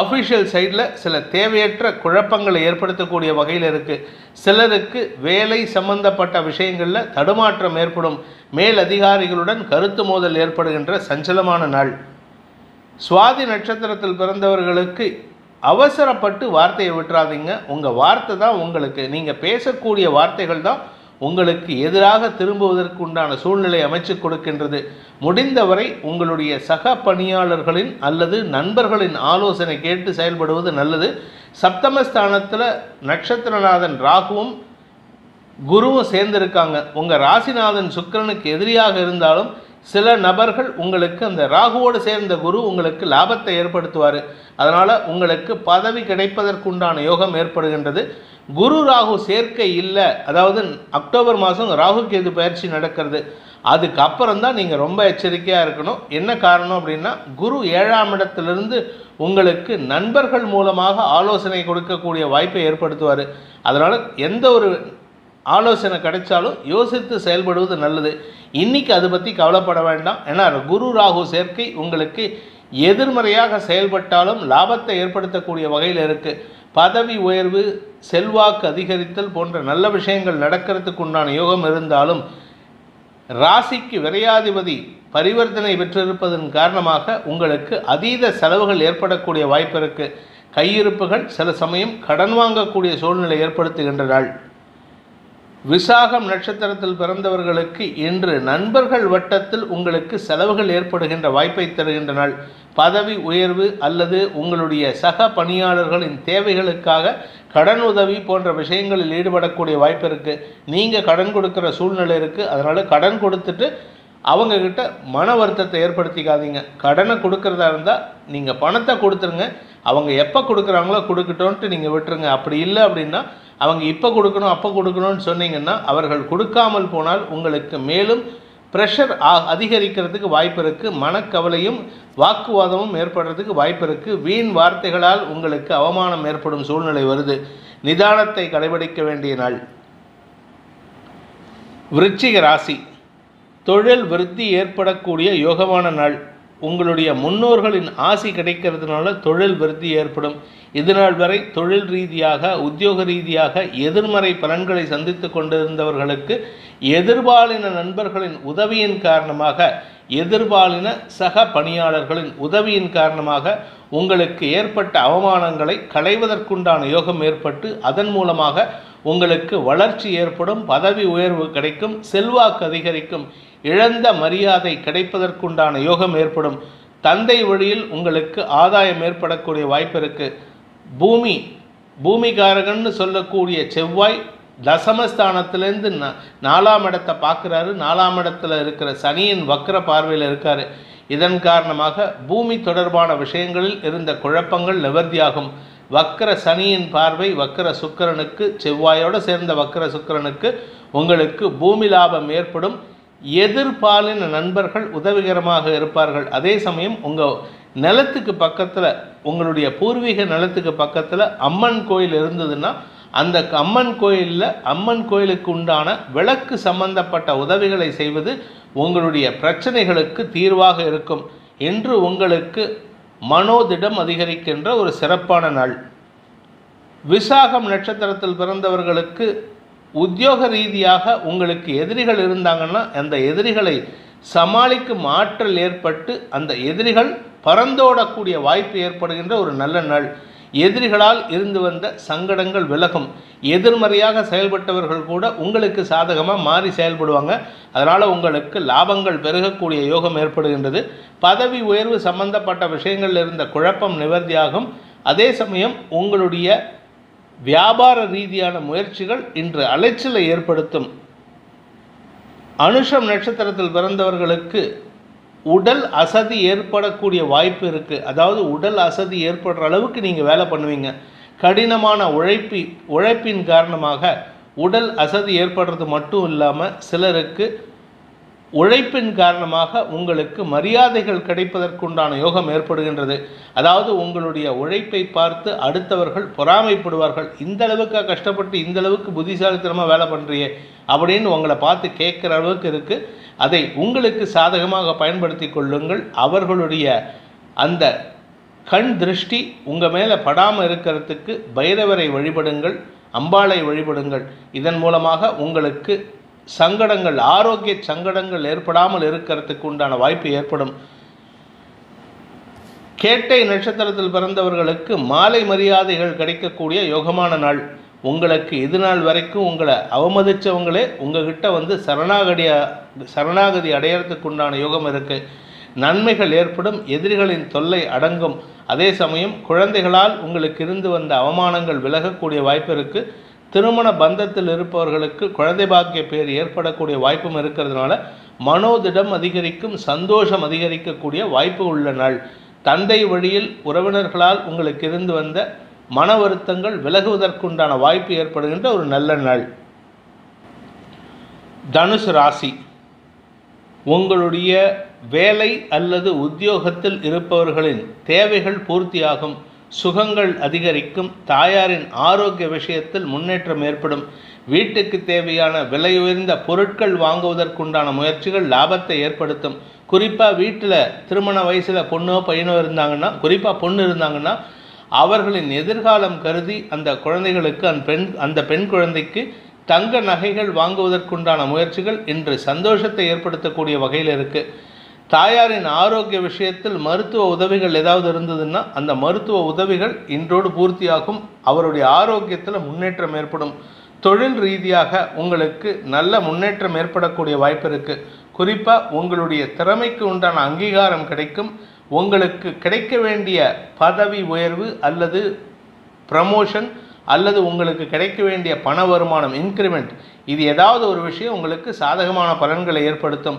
அஃபிஷியல் சைடில் சில தேவையற்ற குழப்பங்களை ஏற்படுத்தக்கூடிய வகையில் இருக்குது சிலருக்கு வேலை சம்பந்தப்பட்ட விஷயங்களில் தடுமாற்றம் ஏற்படும் மேலதிகாரிகளுடன் கருத்து மோதல் ஏற்படுகின்ற சஞ்சலமான நாள் சுவாதி நட்சத்திரத்தில் பிறந்தவர்களுக்கு அவசரப்பட்டு வார்த்தையை விட்டுறாதீங்க உங்கள் வார்த்தை தான் உங்களுக்கு நீங்கள் பேசக்கூடிய வார்த்தைகள் தான் உங்களுக்கு எதிராக திரும்புவதற்கு உண்டான சூழ்நிலை அமைச்சு கொடுக்கின்றது முடிந்தவரை உங்களுடைய சக பணியாளர்களின் அல்லது நண்பர்களின் ஆலோசனை கேட்டு செயல்படுவது நல்லது சப்தமஸ்தானத்தில் நட்சத்திரநாதன் ராகுவும் குருவும் சேர்ந்திருக்காங்க உங்கள் ராசிநாதன் சுக்கரனுக்கு எதிரியாக இருந்தாலும் சில நபர்கள் உங்களுக்கு அந்த ராகுவோடு சேர்ந்த குரு உங்களுக்கு லாபத்தை ஏற்படுத்துவார் அதனால் உங்களுக்கு பதவி கிடைப்பதற்குண்டான யோகம் ஏற்படுகின்றது குரு ராகு சேர்க்கை இல்லை அதாவது அக்டோபர் மாதம் ராகு கேது பயிற்சி நடக்கிறது அதுக்கப்புறம் தான் நீங்கள் ரொம்ப எச்சரிக்கையாக இருக்கணும் என்ன காரணம் அப்படின்னா குரு ஏழாம் இடத்திலிருந்து உங்களுக்கு நண்பர்கள் மூலமாக ஆலோசனை கொடுக்கக்கூடிய வாய்ப்பை ஏற்படுத்துவார் அதனால் எந்த ஒரு ஆலோசனை கிடைச்சாலும் யோசித்து செயல்படுவது நல்லது இன்றைக்கி அதை பற்றி கவலைப்பட வேண்டாம் ஏன்னா குரு ராகு சேர்க்கை உங்களுக்கு எதிர்மறையாக செயல்பட்டாலும் லாபத்தை ஏற்படுத்தக்கூடிய வகையில் இருக்குது பதவி உயர்வு செல்வாக்கு அதிகரித்தல் போன்ற நல்ல விஷயங்கள் நடக்கிறதுக்கு உண்டான யோகம் இருந்தாலும் ராசிக்கு விரையாதிபதி பரிவர்த்தனை பெற்றிருப்பதன் காரணமாக உங்களுக்கு அதீத செலவுகள் ஏற்படக்கூடிய வாய்ப்பு இருக்குது கையிருப்புகள் சில சமயம் கடன் வாங்கக்கூடிய சூழ்நிலை ஏற்படுத்துகின்ற நாள் விசாகம் நட்சத்திரத்தில் பிறந்தவர்களுக்கு இன்று நண்பர்கள் வட்டத்தில் உங்களுக்கு செலவுகள் ஏற்படுகின்ற வாய்ப்பை தருகின்ற நாள் பதவி உயர்வு அல்லது உங்களுடைய சக பணியாளர்களின் தேவைகளுக்காக கடன் உதவி போன்ற விஷயங்களில் ஈடுபடக்கூடிய வாய்ப்பு இருக்குது நீங்கள் கடன் கொடுக்குற சூழ்நிலை இருக்குது அதனால் கடன் கொடுத்துட்டு அவங்கக்கிட்ட மன வருத்தத்தை ஏற்படுத்திக்காதீங்க கடனை கொடுக்குறதா இருந்தால் நீங்கள் பணத்தை கொடுத்துருங்க அவங்க எப்போ கொடுக்குறாங்களோ கொடுக்கட்டோன்ட்டு நீங்கள் விட்டுருங்க அப்படி இல்லை அப்படின்னா அவங்க இப்போ கொடுக்கணும் அப்போ கொடுக்கணும்னு சொன்னீங்கன்னா அவர்கள் கொடுக்காமல் போனால் உங்களுக்கு மேலும் ப்ரெஷர் ஆ அதிகரிக்கிறதுக்கு வாய்ப்பு இருக்குது மனக்கவலையும் வாக்குவாதமும் ஏற்படுறதுக்கு வாய்ப்பு இருக்குது வீண் வார்த்தைகளால் உங்களுக்கு அவமானம் ஏற்படும் சூழ்நிலை வருது நிதானத்தை கடைபிடிக்க வேண்டிய நாள் விருச்சிக ராசி தொழில் விருத்தி ஏற்படக்கூடிய யோகமான நாள் உங்களுடைய முன்னோர்களின் ஆசி கிடைக்கிறதுனால தொழில் விருத்தி ஏற்படும் இதுநாள் வரை தொழில் ரீதியாக உத்தியோக ரீதியாக எதிர்மறை பலன்களை சந்தித்து கொண்டிருந்தவர்களுக்கு எதிர்பாலின நண்பர்களின் உதவியின் காரணமாக எதிர்பாலின சக பணியாளர்களின் உதவியின் காரணமாக உங்களுக்கு ஏற்பட்ட அவமானங்களை களைவதற்குண்டான யோகம் ஏற்பட்டு அதன் மூலமாக உங்களுக்கு வளர்ச்சி ஏற்படும் பதவி உயர்வு கிடைக்கும் செல்வாக்கு அதிகரிக்கும் இழந்த மரியாதை கிடைப்பதற்குண்டான யோகம் ஏற்படும் தந்தை வழியில் உங்களுக்கு ஆதாயம் ஏற்படக்கூடிய வாய்ப்பு இருக்குது பூமி பூமிகாரகன்னு சொல்லக்கூடிய செவ்வாய் தசமஸ்தானத்திலேருந்து நாலாம் இடத்தை பார்க்குறாரு நாலாம் இடத்துல இருக்கிற சனியின் வக்கர பார்வையில் இருக்கார் இதன் காரணமாக பூமி தொடர்பான விஷயங்களில் இருந்த குழப்பங்கள் நிவர்த்தியாகும் வக்கர சனியின் பார்வை வக்கர சுக்கரனுக்கு செவ்வாயோடு சேர்ந்த வக்கர சுக்கரனுக்கு உங்களுக்கு பூமி லாபம் ஏற்படும் எதிர்பாலின நண்பர்கள் உதவிகரமாக இருப்பார்கள் அதே சமயம் உங்கள் நிலத்துக்கு பக்கத்தில் உங்களுடைய பூர்வீக நிலத்துக்கு பக்கத்தில் அம்மன் கோயில் இருந்ததுன்னா அந்த அம்மன் கோயிலில் அம்மன் கோயிலுக்கு உண்டான விளக்கு சம்பந்தப்பட்ட உதவிகளை செய்வது உங்களுடைய பிரச்சனைகளுக்கு தீர்வாக இருக்கும் என்று உங்களுக்கு மனோதிடம் அதிகரிக்கின்ற ஒரு சிறப்பான நாள் விசாகம் நட்சத்திரத்தில் பிறந்தவர்களுக்கு உத்தியோக ரீதியாக உங்களுக்கு எதிரிகள் இருந்தாங்கன்னா அந்த எதிரிகளை சமாளிக்கும் ஆற்றல் ஏற்பட்டு அந்த எதிரிகள் பறந்தோடக்கூடிய வாய்ப்பு ஏற்படுகின்ற ஒரு நல்ல நாள் எதிரிகளால் இருந்து வந்த சங்கடங்கள் விலகும் எதிர்மறையாக செயல்பட்டவர்கள் கூட உங்களுக்கு சாதகமாக மாறி செயல்படுவாங்க அதனால் உங்களுக்கு லாபங்கள் பெருகக்கூடிய யோகம் ஏற்படுகின்றது பதவி உயர்வு சம்பந்தப்பட்ட விஷயங்களில் இருந்த குழப்பம் நிவர்த்தியாகும் அதே சமயம் உங்களுடைய வியாபார ரீதியான முயற்சிகள் இன்று அலைச்சலை ஏற்படுத்தும் அனுஷம் நட்சத்திரத்தில் பிறந்தவர்களுக்கு உடல் அசதி ஏற்படக்கூடிய வாய்ப்பு இருக்குது அதாவது உடல் அசதி ஏற்படுற அளவுக்கு நீங்கள் வேலை பண்ணுவீங்க கடினமான உழைப்பி உழைப்பின் காரணமாக உடல் அசதி ஏற்படுறது மட்டும் இல்லாமல் சிலருக்கு உழைப்பின் காரணமாக உங்களுக்கு மரியாதைகள் கிடைப்பதற்குண்டான யோகம் ஏற்படுகின்றது அதாவது உங்களுடைய உழைப்பை பார்த்து அடுத்தவர்கள் பொறாமைப்படுவார்கள் இந்த அளவுக்கு கஷ்டப்பட்டு இந்த அளவுக்கு புத்திசாலித்தனமாக வேலை பண்ணுறியே அப்படின்னு உங்களை பார்த்து கேட்குற அளவுக்கு இருக்குது அதை உங்களுக்கு சாதகமாக பயன்படுத்தி கொள்ளுங்கள் அவர்களுடைய அந்த கண் திருஷ்டி உங்கள் மேலே படாமல் இருக்கிறதுக்கு பைரவரை வழிபடுங்கள் அம்பாளை வழிபடுங்கள் இதன் மூலமாக உங்களுக்கு சங்கடங்கள் ஆரோக்கிய சங்கடங்கள் ஏற்படாமல் இருக்கிறதுக்கு உண்டான வாய்ப்பு ஏற்படும் கேட்டை நட்சத்திரத்தில் பிறந்தவர்களுக்கு மாலை மரியாதைகள் கிடைக்கக்கூடிய யோகமான நாள் உங்களுக்கு இது நாள் வரைக்கும் உங்களை அவமதித்தவங்களே உங்ககிட்ட வந்து சரணாகதியாக சரணாகதி அடையறதுக்கு உண்டான யோகம் இருக்குது நன்மைகள் ஏற்படும் எதிரிகளின் தொல்லை அடங்கும் அதே சமயம் குழந்தைகளால் உங்களுக்கு இருந்து வந்த அவமானங்கள் விலகக்கூடிய வாய்ப்பு இருக்குது திருமண பந்தத்தில் இருப்பவர்களுக்கு குழந்தை பாக்கிய பேர் ஏற்படக்கூடிய வாய்ப்பும் இருக்கிறதுனால மனோதிடம் அதிகரிக்கும் சந்தோஷம் அதிகரிக்கக்கூடிய வாய்ப்பு உள்ள நாள் தந்தை வழியில் உறவினர்களால் உங்களுக்கு இருந்து வந்த மன வருத்தங்கள் விலகுவதற்குண்டான வாய்ப்பு ஏற்படுகின்ற ஒரு நல்ல நாள் தனுசு ராசி உங்களுடைய வேலை அல்லது உத்தியோகத்தில் இருப்பவர்களின் தேவைகள் பூர்த்தியாகும் சுகங்கள் அதிகரிக்கும் தாயாரின் ஆரோக்கிய விஷயத்தில் முன்னேற்றம் ஏற்படும் வீட்டுக்கு தேவையான விலை உயர்ந்த பொருட்கள் வாங்குவதற்குண்டான முயற்சிகள் லாபத்தை ஏற்படுத்தும் குறிப்பாக வீட்டில் திருமண வயசில் பொண்ணோ பையனோ இருந்தாங்கன்னா குறிப்பாக பொண்ணு இருந்தாங்கன்னா அவர்களின் எதிர்காலம் கருதி அந்த குழந்தைகளுக்கு அந்த பெண் அந்த பெண் குழந்தைக்கு தங்க நகைகள் வாங்குவதற்குண்டான முயற்சிகள் இன்று சந்தோஷத்தை ஏற்படுத்தக்கூடிய வகையில் இருக்குது தாயாரின் ஆரோக்கிய விஷயத்தில் மருத்துவ உதவிகள் ஏதாவது இருந்ததுன்னா அந்த மருத்துவ உதவிகள் இன்றோடு பூர்த்தியாகும் அவருடைய ஆரோக்கியத்தில் முன்னேற்றம் ஏற்படும் தொழில் ரீதியாக உங்களுக்கு நல்ல முன்னேற்றம் ஏற்படக்கூடிய வாய்ப்பு இருக்குது குறிப்பாக உங்களுடைய திறமைக்கு உண்டான அங்கீகாரம் கிடைக்கும் உங்களுக்கு கிடைக்க வேண்டிய பதவி உயர்வு அல்லது ப்ரமோஷன் அல்லது உங்களுக்கு கிடைக்க வேண்டிய பண வருமானம் இன்க்ரிமெண்ட் இது ஏதாவது ஒரு விஷயம் உங்களுக்கு சாதகமான பலன்களை ஏற்படுத்தும்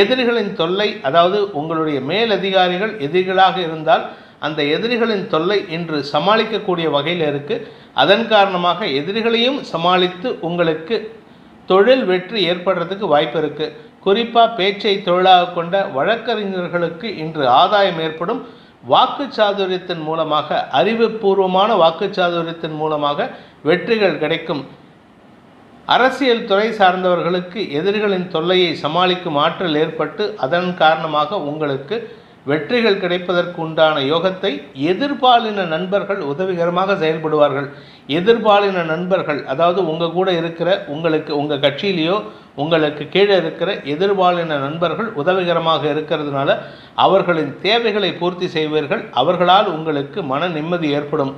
எதிரிகளின் தொல்லை அதாவது உங்களுடைய மேலதிகாரிகள் எதிரிகளாக இருந்தால் அந்த எதிரிகளின் தொல்லை இன்று சமாளிக்கக்கூடிய வகையில் இருக்குது அதன் காரணமாக எதிரிகளையும் சமாளித்து உங்களுக்கு தொழில் வெற்றி ஏற்படுறதுக்கு வாய்ப்பு இருக்குது குறிப்பாக பேச்சை தொழிலாக கொண்ட வழக்கறிஞர்களுக்கு இன்று ஆதாயம் ஏற்படும் வாக்குச்சாதுரியத்தின் மூலமாக அறிவுபூர்வமான வாக்குச்சாதுரியத்தின் மூலமாக வெற்றிகள் கிடைக்கும் அரசியல் துறை சார்ந்தவர்களுக்கு எதிரிகளின் தொல்லையை சமாளிக்கும் ஆற்றல் ஏற்பட்டு அதன் காரணமாக உங்களுக்கு வெற்றிகள் கிடைப்பதற்கு உண்டான யோகத்தை எதிர்பாலின நண்பர்கள் உதவிகரமாக செயல்படுவார்கள் எதிர்பாலின நண்பர்கள் அதாவது உங்கள் கூட இருக்கிற உங்களுக்கு உங்கள் கட்சியிலேயோ உங்களுக்கு கீழே இருக்கிற எதிர்பாலின நண்பர்கள் உதவிகரமாக இருக்கிறதுனால அவர்களின் தேவைகளை பூர்த்தி செய்வீர்கள் அவர்களால் உங்களுக்கு மன நிம்மதி ஏற்படும்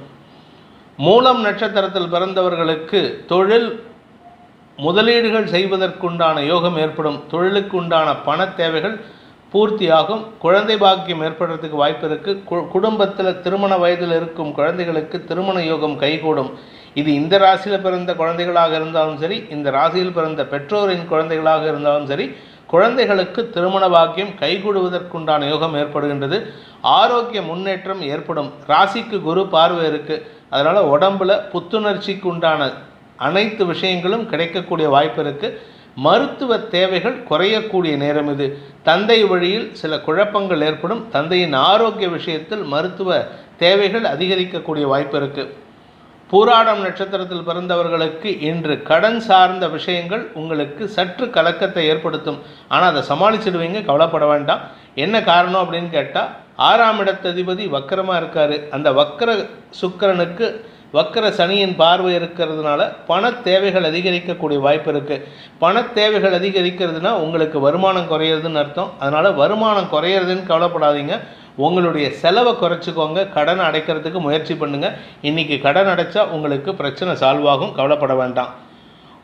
மூலம் நட்சத்திரத்தில் பிறந்தவர்களுக்கு தொழில் முதலீடுகள் செய்வதற்குண்டான யோகம் ஏற்படும் தொழிலுக்கு உண்டான பண தேவைகள் பூர்த்தியாகும் குழந்தை பாக்கியம் ஏற்படுறதுக்கு வாய்ப்பு இருக்குது குடும்பத்தில் திருமண வயதில் இருக்கும் குழந்தைகளுக்கு திருமண யோகம் கைகூடும் இது இந்த ராசியில் பிறந்த குழந்தைகளாக இருந்தாலும் சரி இந்த ராசியில் பிறந்த பெற்றோரின் குழந்தைகளாக இருந்தாலும் சரி குழந்தைகளுக்கு திருமண பாக்கியம் கைகூடுவதற்குண்டான யோகம் ஏற்படுகின்றது ஆரோக்கிய முன்னேற்றம் ஏற்படும் ராசிக்கு குரு பார்வை இருக்குது அதனால் உடம்புல புத்துணர்ச்சிக்கு உண்டான அனைத்து விஷயங்களும் கிடைக்கக்கூடிய வாய்ப்பு இருக்குது மருத்துவ தேவைகள் குறையக்கூடிய நேரம் இது தந்தை வழியில் சில குழப்பங்கள் ஏற்படும் தந்தையின் ஆரோக்கிய விஷயத்தில் மருத்துவ தேவைகள் அதிகரிக்கக்கூடிய வாய்ப்பு இருக்குது பூராடம் நட்சத்திரத்தில் பிறந்தவர்களுக்கு இன்று கடன் சார்ந்த விஷயங்கள் உங்களுக்கு சற்று கலக்கத்தை ஏற்படுத்தும் ஆனால் அதை சமாளிச்சிடுவீங்க கவலைப்பட வேண்டாம் என்ன காரணம் அப்படின்னு கேட்டால் ஆறாம் இடத்ததிபதி வக்கரமாக இருக்கார் அந்த வக்கர சுக்கரனுக்கு வக்கர சனியின் பார்வை இருக்கிறதுனால பண தேவைகள் அதிகரிக்கக்கூடிய வாய்ப்பு இருக்குது பண தேவைகள் அதிகரிக்கிறதுனா உங்களுக்கு வருமானம் குறையிறதுன்னு அர்த்தம் அதனால் வருமானம் குறையிறதுன்னு கவலைப்படாதீங்க உங்களுடைய செலவை குறைச்சிக்கோங்க கடன் அடைக்கிறதுக்கு முயற்சி பண்ணுங்கள் இன்றைக்கி கடன் அடைச்சா உங்களுக்கு பிரச்சனை சால்வ் ஆகும் கவலைப்பட வேண்டாம்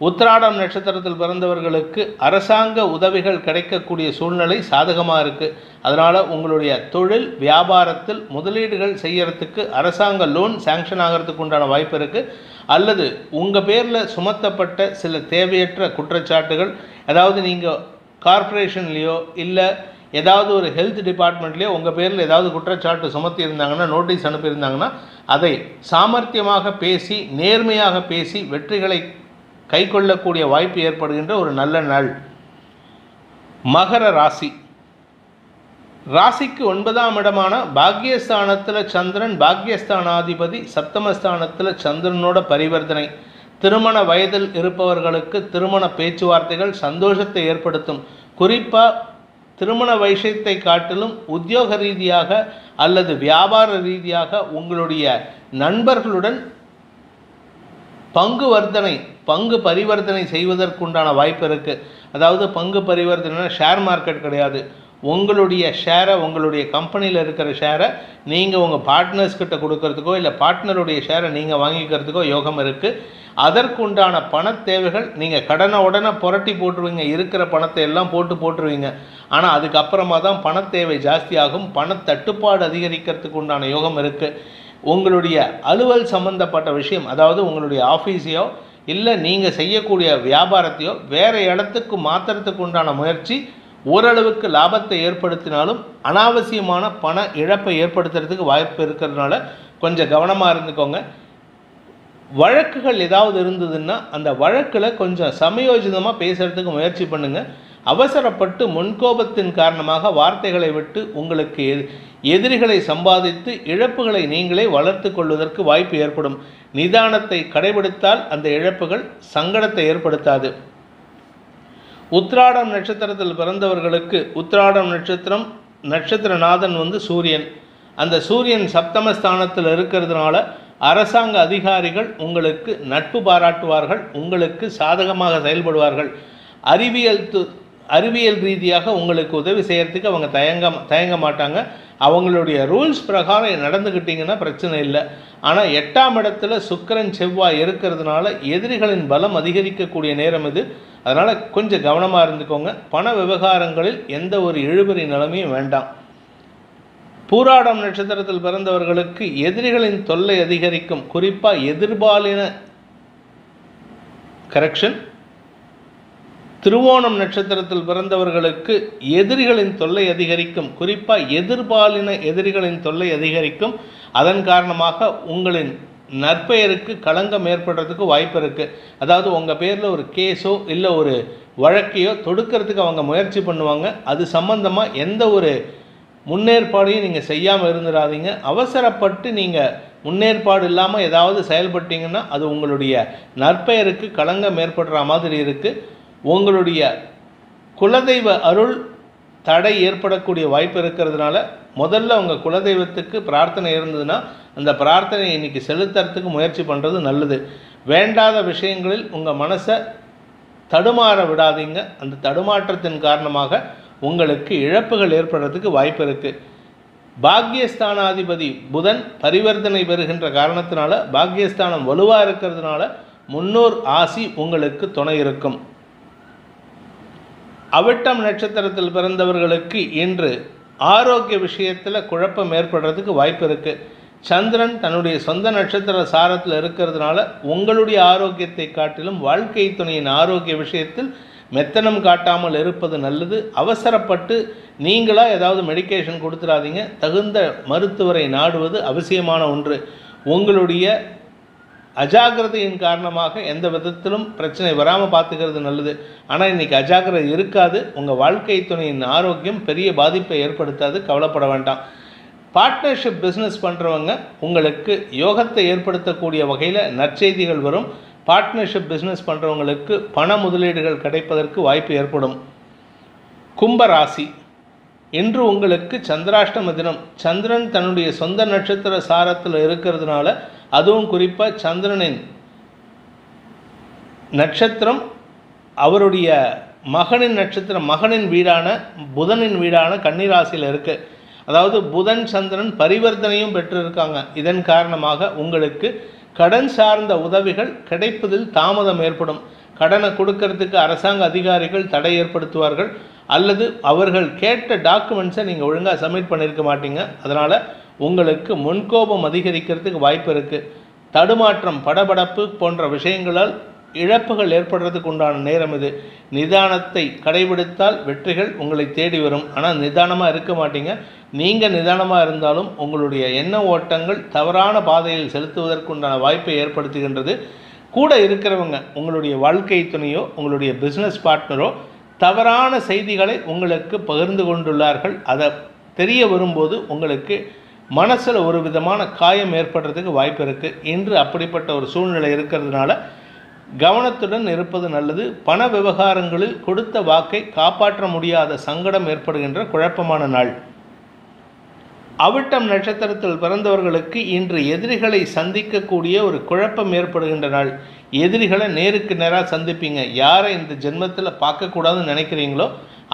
உத்திராடம் நட்சத்திரத்தில் பிறந்தவர்களுக்கு அரசாங்க உதவிகள் கிடைக்கக்கூடிய சூழ்நிலை சாதகமாக இருக்குது அதனால் உங்களுடைய தொழில் வியாபாரத்தில் முதலீடுகள் செய்கிறதுக்கு அரசாங்க லோன் சேங்ஷன் ஆகிறதுக்கு உண்டான வாய்ப்பு இருக்குது அல்லது உங்கள் பேரில் சுமத்தப்பட்ட சில தேவையற்ற குற்றச்சாட்டுகள் அதாவது நீங்கள் கார்ப்பரேஷன்லேயோ இல்லை ஏதாவது ஒரு ஹெல்த் டிபார்ட்மெண்ட்லேயோ உங்கள் பேரில் ஏதாவது குற்றச்சாட்டு சுமத்தி இருந்தாங்கன்னா நோட்டீஸ் அனுப்பியிருந்தாங்கன்னா அதை சாமர்த்தியமாக பேசி நேர்மையாக பேசி வெற்றிகளை கை கொள்ளக்கூடிய வாய்ப்பு ஏற்படுகின்ற ஒரு நல்ல நாள் மகர ராசி ராசிக்கு ஒன்பதாம் இடமான பாக்யஸ்தானத்தில் சந்திரன் பாக்யஸ்தானாதிபதி சப்தமஸ்தானத்தில் சந்திரனோட பரிவர்த்தனை திருமண வயதில் இருப்பவர்களுக்கு திருமண பேச்சுவார்த்தைகள் சந்தோஷத்தை ஏற்படுத்தும் குறிப்பாக திருமண வயசத்தை காட்டிலும் உத்தியோக ரீதியாக அல்லது வியாபார ரீதியாக உங்களுடைய நண்பர்களுடன் பங்கு வர்த்தனை பங்கு பரிவர்த்தனை செய்வதற்குண்டான வாய்ப்பு இருக்குது அதாவது பங்கு பரிவர்த்தனைனா ஷேர் மார்க்கெட் கிடையாது உங்களுடைய ஷேரை உங்களுடைய கம்பெனியில் இருக்கிற ஷேரை நீங்கள் உங்கள் பார்ட்னர்ஸ் கிட்ட கொடுக்கறதுக்கோ இல்லை பார்ட்னருடைய ஷேரை நீங்கள் வாங்கிக்கிறதுக்கோ யோகம் இருக்குது அதற்குண்டான பண தேவைகள் நீங்கள் கடனை உடனே புரட்டி போட்டுருவீங்க இருக்கிற பணத்தை எல்லாம் போட்டு போட்டுருவீங்க ஆனால் அதுக்கப்புறமா தான் பண தேவை ஜாஸ்தியாகும் பண தட்டுப்பாடு அதிகரிக்கிறதுக்கு உண்டான யோகம் இருக்குது உங்களுடைய அலுவல் சம்மந்தப்பட்ட விஷயம் அதாவது உங்களுடைய ஆஃபீஸையோ இல்லை நீங்கள் செய்யக்கூடிய வியாபாரத்தையோ வேறு இடத்துக்கு மாற்றுறதுக்கு உண்டான முயற்சி ஓரளவுக்கு லாபத்தை ஏற்படுத்தினாலும் அனாவசியமான பண இழப்பை ஏற்படுத்துறதுக்கு வாய்ப்பு இருக்கிறதுனால கொஞ்சம் கவனமாக இருந்துக்கோங்க வழக்குகள் ஏதாவது இருந்ததுன்னா அந்த வழக்கில் கொஞ்சம் சமயோஜிதமாக பேசுகிறதுக்கு முயற்சி பண்ணுங்கள் அவசரப்பட்டு முன்கோபத்தின் காரணமாக வார்த்தைகளை விட்டு உங்களுக்கு எதிரிகளை சம்பாதித்து இழப்புகளை நீங்களே வளர்த்து கொள்வதற்கு வாய்ப்பு ஏற்படும் நிதானத்தை கடைபிடித்தால் அந்த இழப்புகள் சங்கடத்தை ஏற்படுத்தாது உத்ராடம் நட்சத்திரத்தில் பிறந்தவர்களுக்கு உத்ராடம் நட்சத்திரம் நட்சத்திரநாதன் வந்து சூரியன் அந்த சூரியன் சப்தமஸ்தானத்தில் இருக்கிறதுனால அரசாங்க அதிகாரிகள் உங்களுக்கு நட்பு பாராட்டுவார்கள் உங்களுக்கு சாதகமாக செயல்படுவார்கள் அறிவியல் து அறிவியல் ரீதியாக உங்களுக்கு உதவி செய்கிறதுக்கு அவங்க தயங்க தயங்க மாட்டாங்க அவங்களுடைய ரூல்ஸ் பிரகாரம் நடந்துக்கிட்டிங்கன்னா பிரச்சனை இல்லை ஆனால் எட்டாம் இடத்துல சுக்கரன் செவ்வாய் இருக்கிறதுனால எதிரிகளின் பலம் அதிகரிக்கக்கூடிய நேரம் இது அதனால் கொஞ்சம் கவனமாக இருந்துக்கோங்க பண விவகாரங்களில் எந்த ஒரு இழுபறி நிலைமையும் வேண்டாம் பூராடம் நட்சத்திரத்தில் பிறந்தவர்களுக்கு எதிரிகளின் தொல்லை அதிகரிக்கும் குறிப்பாக எதிர்பாலின கரெக்ஷன் திருவோணம் நட்சத்திரத்தில் பிறந்தவர்களுக்கு எதிரிகளின் தொல்லை அதிகரிக்கும் குறிப்பாக எதிர்பாலின எதிரிகளின் தொல்லை அதிகரிக்கும் அதன் காரணமாக உங்களின் நற்பெயருக்கு களங்கம் ஏற்படுறதுக்கு வாய்ப்பு இருக்குது அதாவது உங்கள் பேரில் ஒரு கேஸோ இல்லை ஒரு வழக்கையோ தொடுக்கிறதுக்கு அவங்க முயற்சி பண்ணுவாங்க அது சம்பந்தமாக எந்த ஒரு முன்னேற்பாடையும் நீங்கள் செய்யாமல் இருந்துடாதீங்க அவசரப்பட்டு நீங்கள் முன்னேற்பாடு இல்லாமல் ஏதாவது செயல்பட்டீங்கன்னா அது உங்களுடைய நற்பெயருக்கு களங்கம் ஏற்படுற மாதிரி இருக்குது உங்களுடைய குலதெய்வ அருள் தடை ஏற்படக்கூடிய வாய்ப்பு இருக்கிறதுனால முதல்ல உங்கள் குலதெய்வத்துக்கு பிரார்த்தனை இருந்ததுன்னா அந்த பிரார்த்தனையை இன்றைக்கி செலுத்துறதுக்கு முயற்சி பண்ணுறது நல்லது வேண்டாத விஷயங்களில் உங்கள் மனசை தடுமாற விடாதீங்க அந்த தடுமாற்றத்தின் காரணமாக உங்களுக்கு இழப்புகள் ஏற்படுறதுக்கு வாய்ப்பு இருக்குது பாக்யஸ்தானாதிபதி புதன் பரிவர்த்தனை பெறுகின்ற காரணத்தினால பாக்யஸ்தானம் வலுவாக இருக்கிறதுனால முன்னோர் ஆசி உங்களுக்கு துணை இருக்கும் அவிட்டம் நட்சத்திரத்தில் பிறந்தவர்களுக்கு இன்று ஆரோக்கிய விஷயத்தில் குழப்பம் ஏற்படுறதுக்கு வாய்ப்பு இருக்குது சந்திரன் தன்னுடைய சொந்த நட்சத்திர சாரத்தில் இருக்கிறதுனால உங்களுடைய ஆரோக்கியத்தை காட்டிலும் வாழ்க்கை துணையின் ஆரோக்கிய விஷயத்தில் மெத்தனம் காட்டாமல் இருப்பது நல்லது அவசரப்பட்டு நீங்களாக ஏதாவது மெடிக்கேஷன் கொடுத்துடாதீங்க தகுந்த மருத்துவரை நாடுவது அவசியமான ஒன்று உங்களுடைய அஜாகிரதையின் காரணமாக எந்த விதத்திலும் பிரச்சனை வராமல் பார்த்துக்கிறது நல்லது ஆனால் இன்றைக்கி அஜாகிரதை இருக்காது உங்கள் வாழ்க்கை துணையின் ஆரோக்கியம் பெரிய பாதிப்பை ஏற்படுத்தாது கவலைப்பட வேண்டாம் பார்ட்னர்ஷிப் பிஸ்னஸ் பண்ணுறவங்க உங்களுக்கு யோகத்தை ஏற்படுத்தக்கூடிய வகையில் நற்செய்திகள் வரும் பார்ட்னர்ஷிப் பிஸ்னஸ் பண்ணுறவங்களுக்கு பண முதலீடுகள் கிடைப்பதற்கு வாய்ப்பு ஏற்படும் கும்பராசி இன்று உங்களுக்கு சந்திராஷ்டம தினம் சந்திரன் தன்னுடைய சொந்த நட்சத்திர சாரத்தில் இருக்கிறதுனால அதுவும் குறிப்பாக சந்திரனின் நட்சத்திரம் அவருடைய மகனின் நட்சத்திரம் மகனின் வீடான புதனின் வீடான கன்னிராசியில் இருக்குது அதாவது புதன் சந்திரன் பரிவர்த்தனையும் பெற்றிருக்காங்க இதன் காரணமாக உங்களுக்கு கடன் சார்ந்த உதவிகள் கிடைப்பதில் தாமதம் ஏற்படும் கடனை கொடுக்கறதுக்கு அரசாங்க அதிகாரிகள் தடை ஏற்படுத்துவார்கள் அல்லது அவர்கள் கேட்ட டாக்குமெண்ட்ஸை நீங்கள் ஒழுங்காக சப்மிட் பண்ணியிருக்க மாட்டீங்க அதனால் உங்களுக்கு முன்கோபம் அதிகரிக்கிறதுக்கு வாய்ப்பு இருக்குது தடுமாற்றம் படபடப்பு போன்ற விஷயங்களால் இழப்புகள் ஏற்படுறதுக்கு உண்டான நேரம் இது நிதானத்தை கடைபிடித்தால் வெற்றிகள் உங்களை தேடி வரும் ஆனால் நிதானமாக இருக்க மாட்டீங்க நீங்கள் நிதானமாக இருந்தாலும் உங்களுடைய எண்ண ஓட்டங்கள் தவறான பாதையில் செலுத்துவதற்குண்டான வாய்ப்பை ஏற்படுத்துகின்றது கூட இருக்கிறவங்க உங்களுடைய வாழ்க்கை துணையோ உங்களுடைய பிஸ்னஸ் பார்ட்னரோ தவறான செய்திகளை உங்களுக்கு பகிர்ந்து கொண்டுள்ளார்கள் அதை தெரிய வரும்போது உங்களுக்கு மனசில் ஒரு விதமான காயம் ஏற்படுறதுக்கு வாய்ப்பு இருக்குது இன்று அப்படிப்பட்ட ஒரு சூழ்நிலை இருக்கிறதுனால கவனத்துடன் இருப்பது நல்லது பண விவகாரங்களில் கொடுத்த வாக்கை காப்பாற்ற முடியாத சங்கடம் ஏற்படுகின்ற குழப்பமான நாள் அவிட்டம் நட்சத்திரத்தில் பிறந்தவர்களுக்கு இன்று எதிரிகளை சந்திக்கக்கூடிய ஒரு குழப்பம் ஏற்படுகின்ற நாள் எதிரிகளை நேருக்கு நேராக சந்திப்பீங்க யாரை இந்த ஜென்மத்தில் பார்க்கக்கூடாதுன்னு நினைக்கிறீங்களோ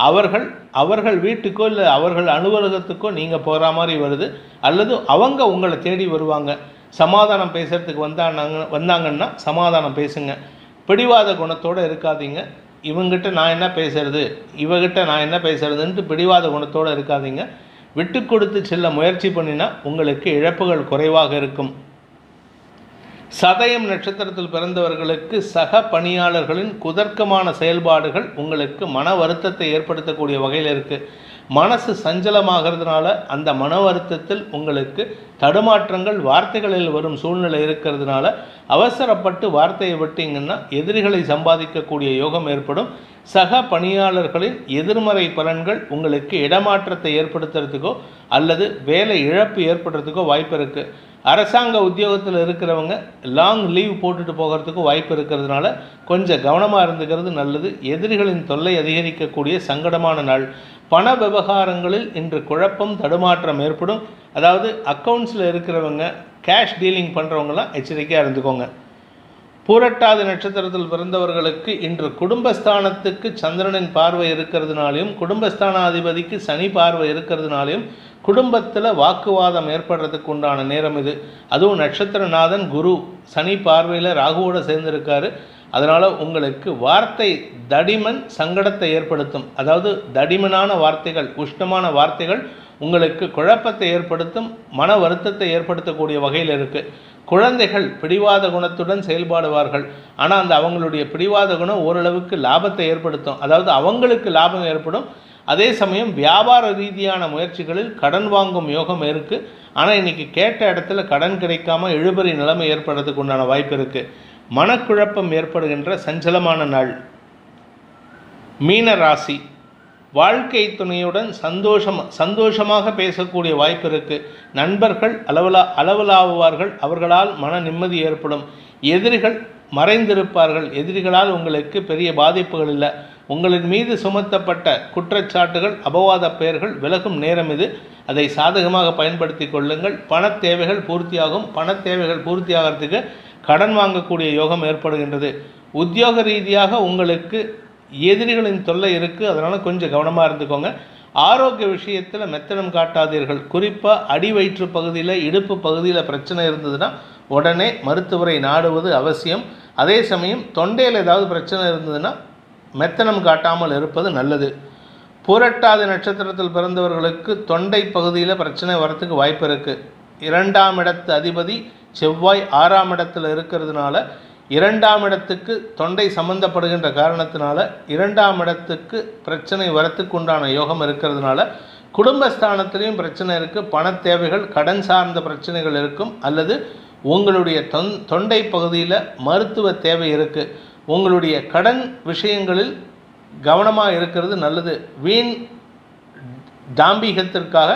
அவர்கள் அவர்கள் வீட்டுக்கோ இல்லை அவர்கள் அலுவலகத்துக்கோ நீங்கள் போகிற மாதிரி வருது அல்லது அவங்க உங்களை தேடி வருவாங்க சமாதானம் பேசுகிறதுக்கு வந்தாங்க வந்தாங்கன்னா சமாதானம் பேசுங்க பிடிவாத குணத்தோடு இருக்காதீங்க இவங்கிட்ட நான் என்ன பேசுறது இவகிட்ட நான் என்ன பேசுறதுன்ட்டு பிடிவாத குணத்தோடு இருக்காதீங்க விட்டு கொடுத்து செல்ல முயற்சி பண்ணினா உங்களுக்கு இழப்புகள் குறைவாக இருக்கும் சதயம் நட்சத்திரத்தில் பிறந்தவர்களுக்கு சக பணியாளர்களின் குதர்க்கமான செயல்பாடுகள் உங்களுக்கு மன வருத்தத்தை ஏற்படுத்தக்கூடிய வகையில் இருக்குது மனசு சஞ்சலமாகிறதுனால அந்த மன வருத்தத்தில் உங்களுக்கு தடுமாற்றங்கள் வார்த்தைகளில் வரும் சூழ்நிலை இருக்கிறதுனால அவசரப்பட்டு வார்த்தையை விட்டிங்கன்னா எதிரிகளை சம்பாதிக்கக்கூடிய யோகம் ஏற்படும் சக பணியாளர்களின் எதிர்மறை பலன்கள் உங்களுக்கு இடமாற்றத்தை ஏற்படுத்துறதுக்கோ அல்லது வேலை இழப்பு ஏற்படுறதுக்கோ வாய்ப்பு இருக்குது அரசாங்க உத்தியோகத்தில் இருக்கிறவங்க லாங் லீவ் போட்டுட்டு போகிறதுக்கு வாய்ப்பு இருக்கிறதுனால கொஞ்சம் கவனமாக இருந்துக்கிறது நல்லது எதிரிகளின் தொல்லை அதிகரிக்கக்கூடிய சங்கடமான நாள் பண விவகாரங்களில் இன்று குழப்பம் தடுமாற்றம் ஏற்படும் அதாவது அக்கௌண்ட்ஸில் இருக்கிறவங்க கேஷ் டீலிங் பண்ணுறவங்களாம் எச்சரிக்கையாக இருந்துக்கோங்க பூரட்டாதி நட்சத்திரத்தில் பிறந்தவர்களுக்கு இன்று குடும்பஸ்தானத்துக்கு சந்திரனின் பார்வை இருக்கிறதுனாலையும் குடும்பஸ்தானாதிபதிக்கு சனி பார்வை இருக்கிறதுனாலையும் குடும்பத்தில் வாக்குவாதம் ஏற்படுறதுக்கு உண்டான நேரம் இது அதுவும் நட்சத்திரநாதன் குரு சனி பார்வையில் ராகுவோடு சேர்ந்திருக்காரு அதனால் உங்களுக்கு வார்த்தை தடிமன் சங்கடத்தை ஏற்படுத்தும் அதாவது தடிமனான வார்த்தைகள் உஷ்ணமான வார்த்தைகள் உங்களுக்கு குழப்பத்தை ஏற்படுத்தும் மன வருத்தத்தை ஏற்படுத்தக்கூடிய வகையில் இருக்குது குழந்தைகள் பிடிவாத குணத்துடன் செயல்பாடுவார்கள் ஆனால் அந்த அவங்களுடைய பிடிவாத குணம் ஓரளவுக்கு லாபத்தை ஏற்படுத்தும் அதாவது அவங்களுக்கு லாபம் ஏற்படும் அதே சமயம் வியாபார ரீதியான முயற்சிகளில் கடன் வாங்கும் யோகம் இருக்குது ஆனால் இன்னைக்கு கேட்ட இடத்துல கடன் கிடைக்காம இழுபறி நிலைமை ஏற்படுறதுக்கு உண்டான வாய்ப்பு இருக்குது மனக்குழப்பம் ஏற்படுகின்ற சஞ்சலமான நாள் மீன ராசி வாழ்க்கை துணையுடன் சந்தோஷம் சந்தோஷமாக பேசக்கூடிய வாய்ப்பு இருக்குது நண்பர்கள் அளவலா அளவலாவார்கள் அவர்களால் மன நிம்மதி ஏற்படும் எதிரிகள் மறைந்திருப்பார்கள் எதிரிகளால் உங்களுக்கு பெரிய பாதிப்புகள் இல்லை உங்களின் மீது சுமத்தப்பட்ட குற்றச்சாட்டுகள் அபவாத பெயர்கள் விலகும் நேரம் இது அதை சாதகமாக பயன்படுத்தி கொள்ளுங்கள் பண தேவைகள் பூர்த்தியாகும் பண தேவைகள் பூர்த்தியாகிறதுக்கு கடன் வாங்கக்கூடிய யோகம் ஏற்படுகின்றது உத்தியோக ரீதியாக உங்களுக்கு எதிரிகளின் தொல்லை இருக்குது அதனால் கொஞ்சம் கவனமாக இருந்துக்கோங்க ஆரோக்கிய விஷயத்தில் மெத்தனம் காட்டாதீர்கள் குறிப்பாக அடி வயிற்று பகுதியில் இடுப்பு பகுதியில் பிரச்சனை இருந்ததுன்னா உடனே மருத்துவரை நாடுவது அவசியம் அதே சமயம் தொண்டையில் ஏதாவது பிரச்சனை இருந்ததுன்னா மெத்தனம் காட்டாமல் இருப்பது நல்லது பூரட்டாதி நட்சத்திரத்தில் பிறந்தவர்களுக்கு தொண்டை பகுதியில் பிரச்சனை வரத்துக்கு வாய்ப்பு இருக்குது இரண்டாம் இடத்து அதிபதி செவ்வாய் ஆறாம் இடத்தில் இருக்கிறதுனால இரண்டாம் இடத்துக்கு தொண்டை சம்பந்தப்படுகின்ற காரணத்தினால இரண்டாம் இடத்துக்கு பிரச்சனை வரத்துக்கு உண்டான யோகம் இருக்கிறதுனால குடும்பஸ்தானத்திலையும் பிரச்சனை இருக்குது பண தேவைகள் கடன் சார்ந்த பிரச்சனைகள் இருக்கும் அல்லது உங்களுடைய தொன் தொண்டை பகுதியில் மருத்துவ தேவை இருக்குது உங்களுடைய கடன் விஷயங்களில் கவனமாக இருக்கிறது நல்லது வீண் டாம்பிகத்திற்காக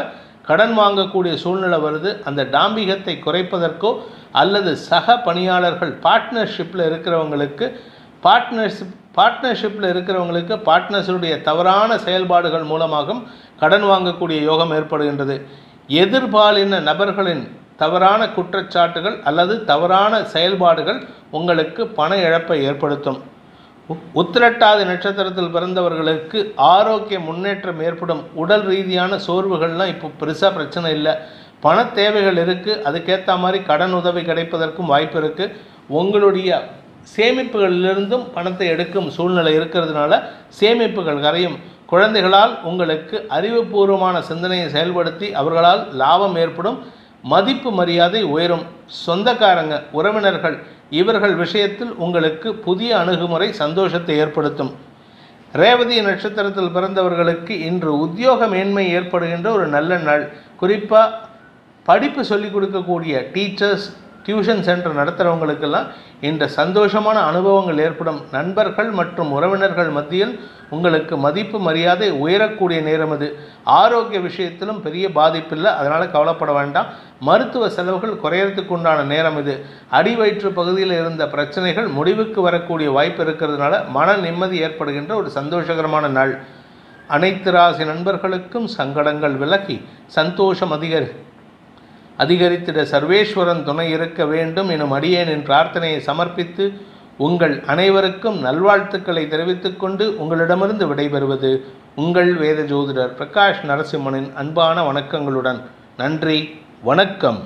கடன் வாங்கக்கூடிய சூழ்நிலை வருது அந்த டாம்பிகத்தை குறைப்பதற்கோ அல்லது சக பணியாளர்கள் பார்ட்னர்ஷிப்பில் இருக்கிறவங்களுக்கு பார்ட்னர்ஷிப் பார்ட்னர்ஷிப்பில் இருக்கிறவங்களுக்கு பார்ட்னர்ஸுடைய தவறான செயல்பாடுகள் மூலமாகவும் கடன் வாங்கக்கூடிய யோகம் ஏற்படுகின்றது எதிர்பாலின நபர்களின் தவறான குற்றச்சாட்டுகள் அல்லது தவறான செயல்பாடுகள் உங்களுக்கு பண இழப்பை ஏற்படுத்தும் உத்திரட்டாதி நட்சத்திரத்தில் பிறந்தவர்களுக்கு ஆரோக்கிய முன்னேற்றம் ஏற்படும் உடல் ரீதியான சோர்வுகள்லாம் இப்போ பெருசாக பிரச்சனை இல்லை பண தேவைகள் இருக்குது அதுக்கேற்ற மாதிரி கடன் உதவி கிடைப்பதற்கும் வாய்ப்பு இருக்குது உங்களுடைய சேமிப்புகளிலிருந்தும் பணத்தை எடுக்கும் சூழ்நிலை இருக்கிறதுனால சேமிப்புகள் கரையும் குழந்தைகளால் உங்களுக்கு அறிவுபூர்வமான சிந்தனையை செயல்படுத்தி அவர்களால் லாபம் ஏற்படும் மதிப்பு மரியாதை உயரும் சொந்தக்காரங்க உறவினர்கள் இவர்கள் விஷயத்தில் உங்களுக்கு புதிய அணுகுமுறை சந்தோஷத்தை ஏற்படுத்தும் ரேவதி நட்சத்திரத்தில் பிறந்தவர்களுக்கு இன்று உத்தியோக மேன்மை ஏற்படுகின்ற ஒரு நல்ல நாள் குறிப்பாக படிப்பு சொல்லிக் கொடுக்கக்கூடிய டீச்சர்ஸ் டியூஷன் சென்டர் நடத்துகிறவங்களுக்கெல்லாம் இன்று சந்தோஷமான அனுபவங்கள் ஏற்படும் நண்பர்கள் மற்றும் உறவினர்கள் மத்தியில் உங்களுக்கு மதிப்பு மரியாதை உயரக்கூடிய நேரம் அது ஆரோக்கிய விஷயத்திலும் பெரிய பாதிப்பில்லை அதனால் கவலைப்பட வேண்டாம் மருத்துவ செலவுகள் குறையறதுக்கு உண்டான நேரம் இது அடிவயிற்று பகுதியில் இருந்த பிரச்சனைகள் முடிவுக்கு வரக்கூடிய வாய்ப்பு இருக்கிறதுனால மன நிம்மதி ஏற்படுகின்ற ஒரு சந்தோஷகரமான நாள் அனைத்து ராசி நண்பர்களுக்கும் சங்கடங்கள் விலகி சந்தோஷம் அதிகரி அதிகரித்திட சர்வேஸ்வரன் துணை இருக்க வேண்டும் எனும் அடியேனின் பிரார்த்தனையை சமர்ப்பித்து உங்கள் அனைவருக்கும் நல்வாழ்த்துக்களை தெரிவித்துக்கொண்டு உங்களிடமிருந்து விடைபெறுவது உங்கள் வேத ஜோதிடர் பிரகாஷ் நரசிம்மனின் அன்பான வணக்கங்களுடன் நன்றி வணக்கம்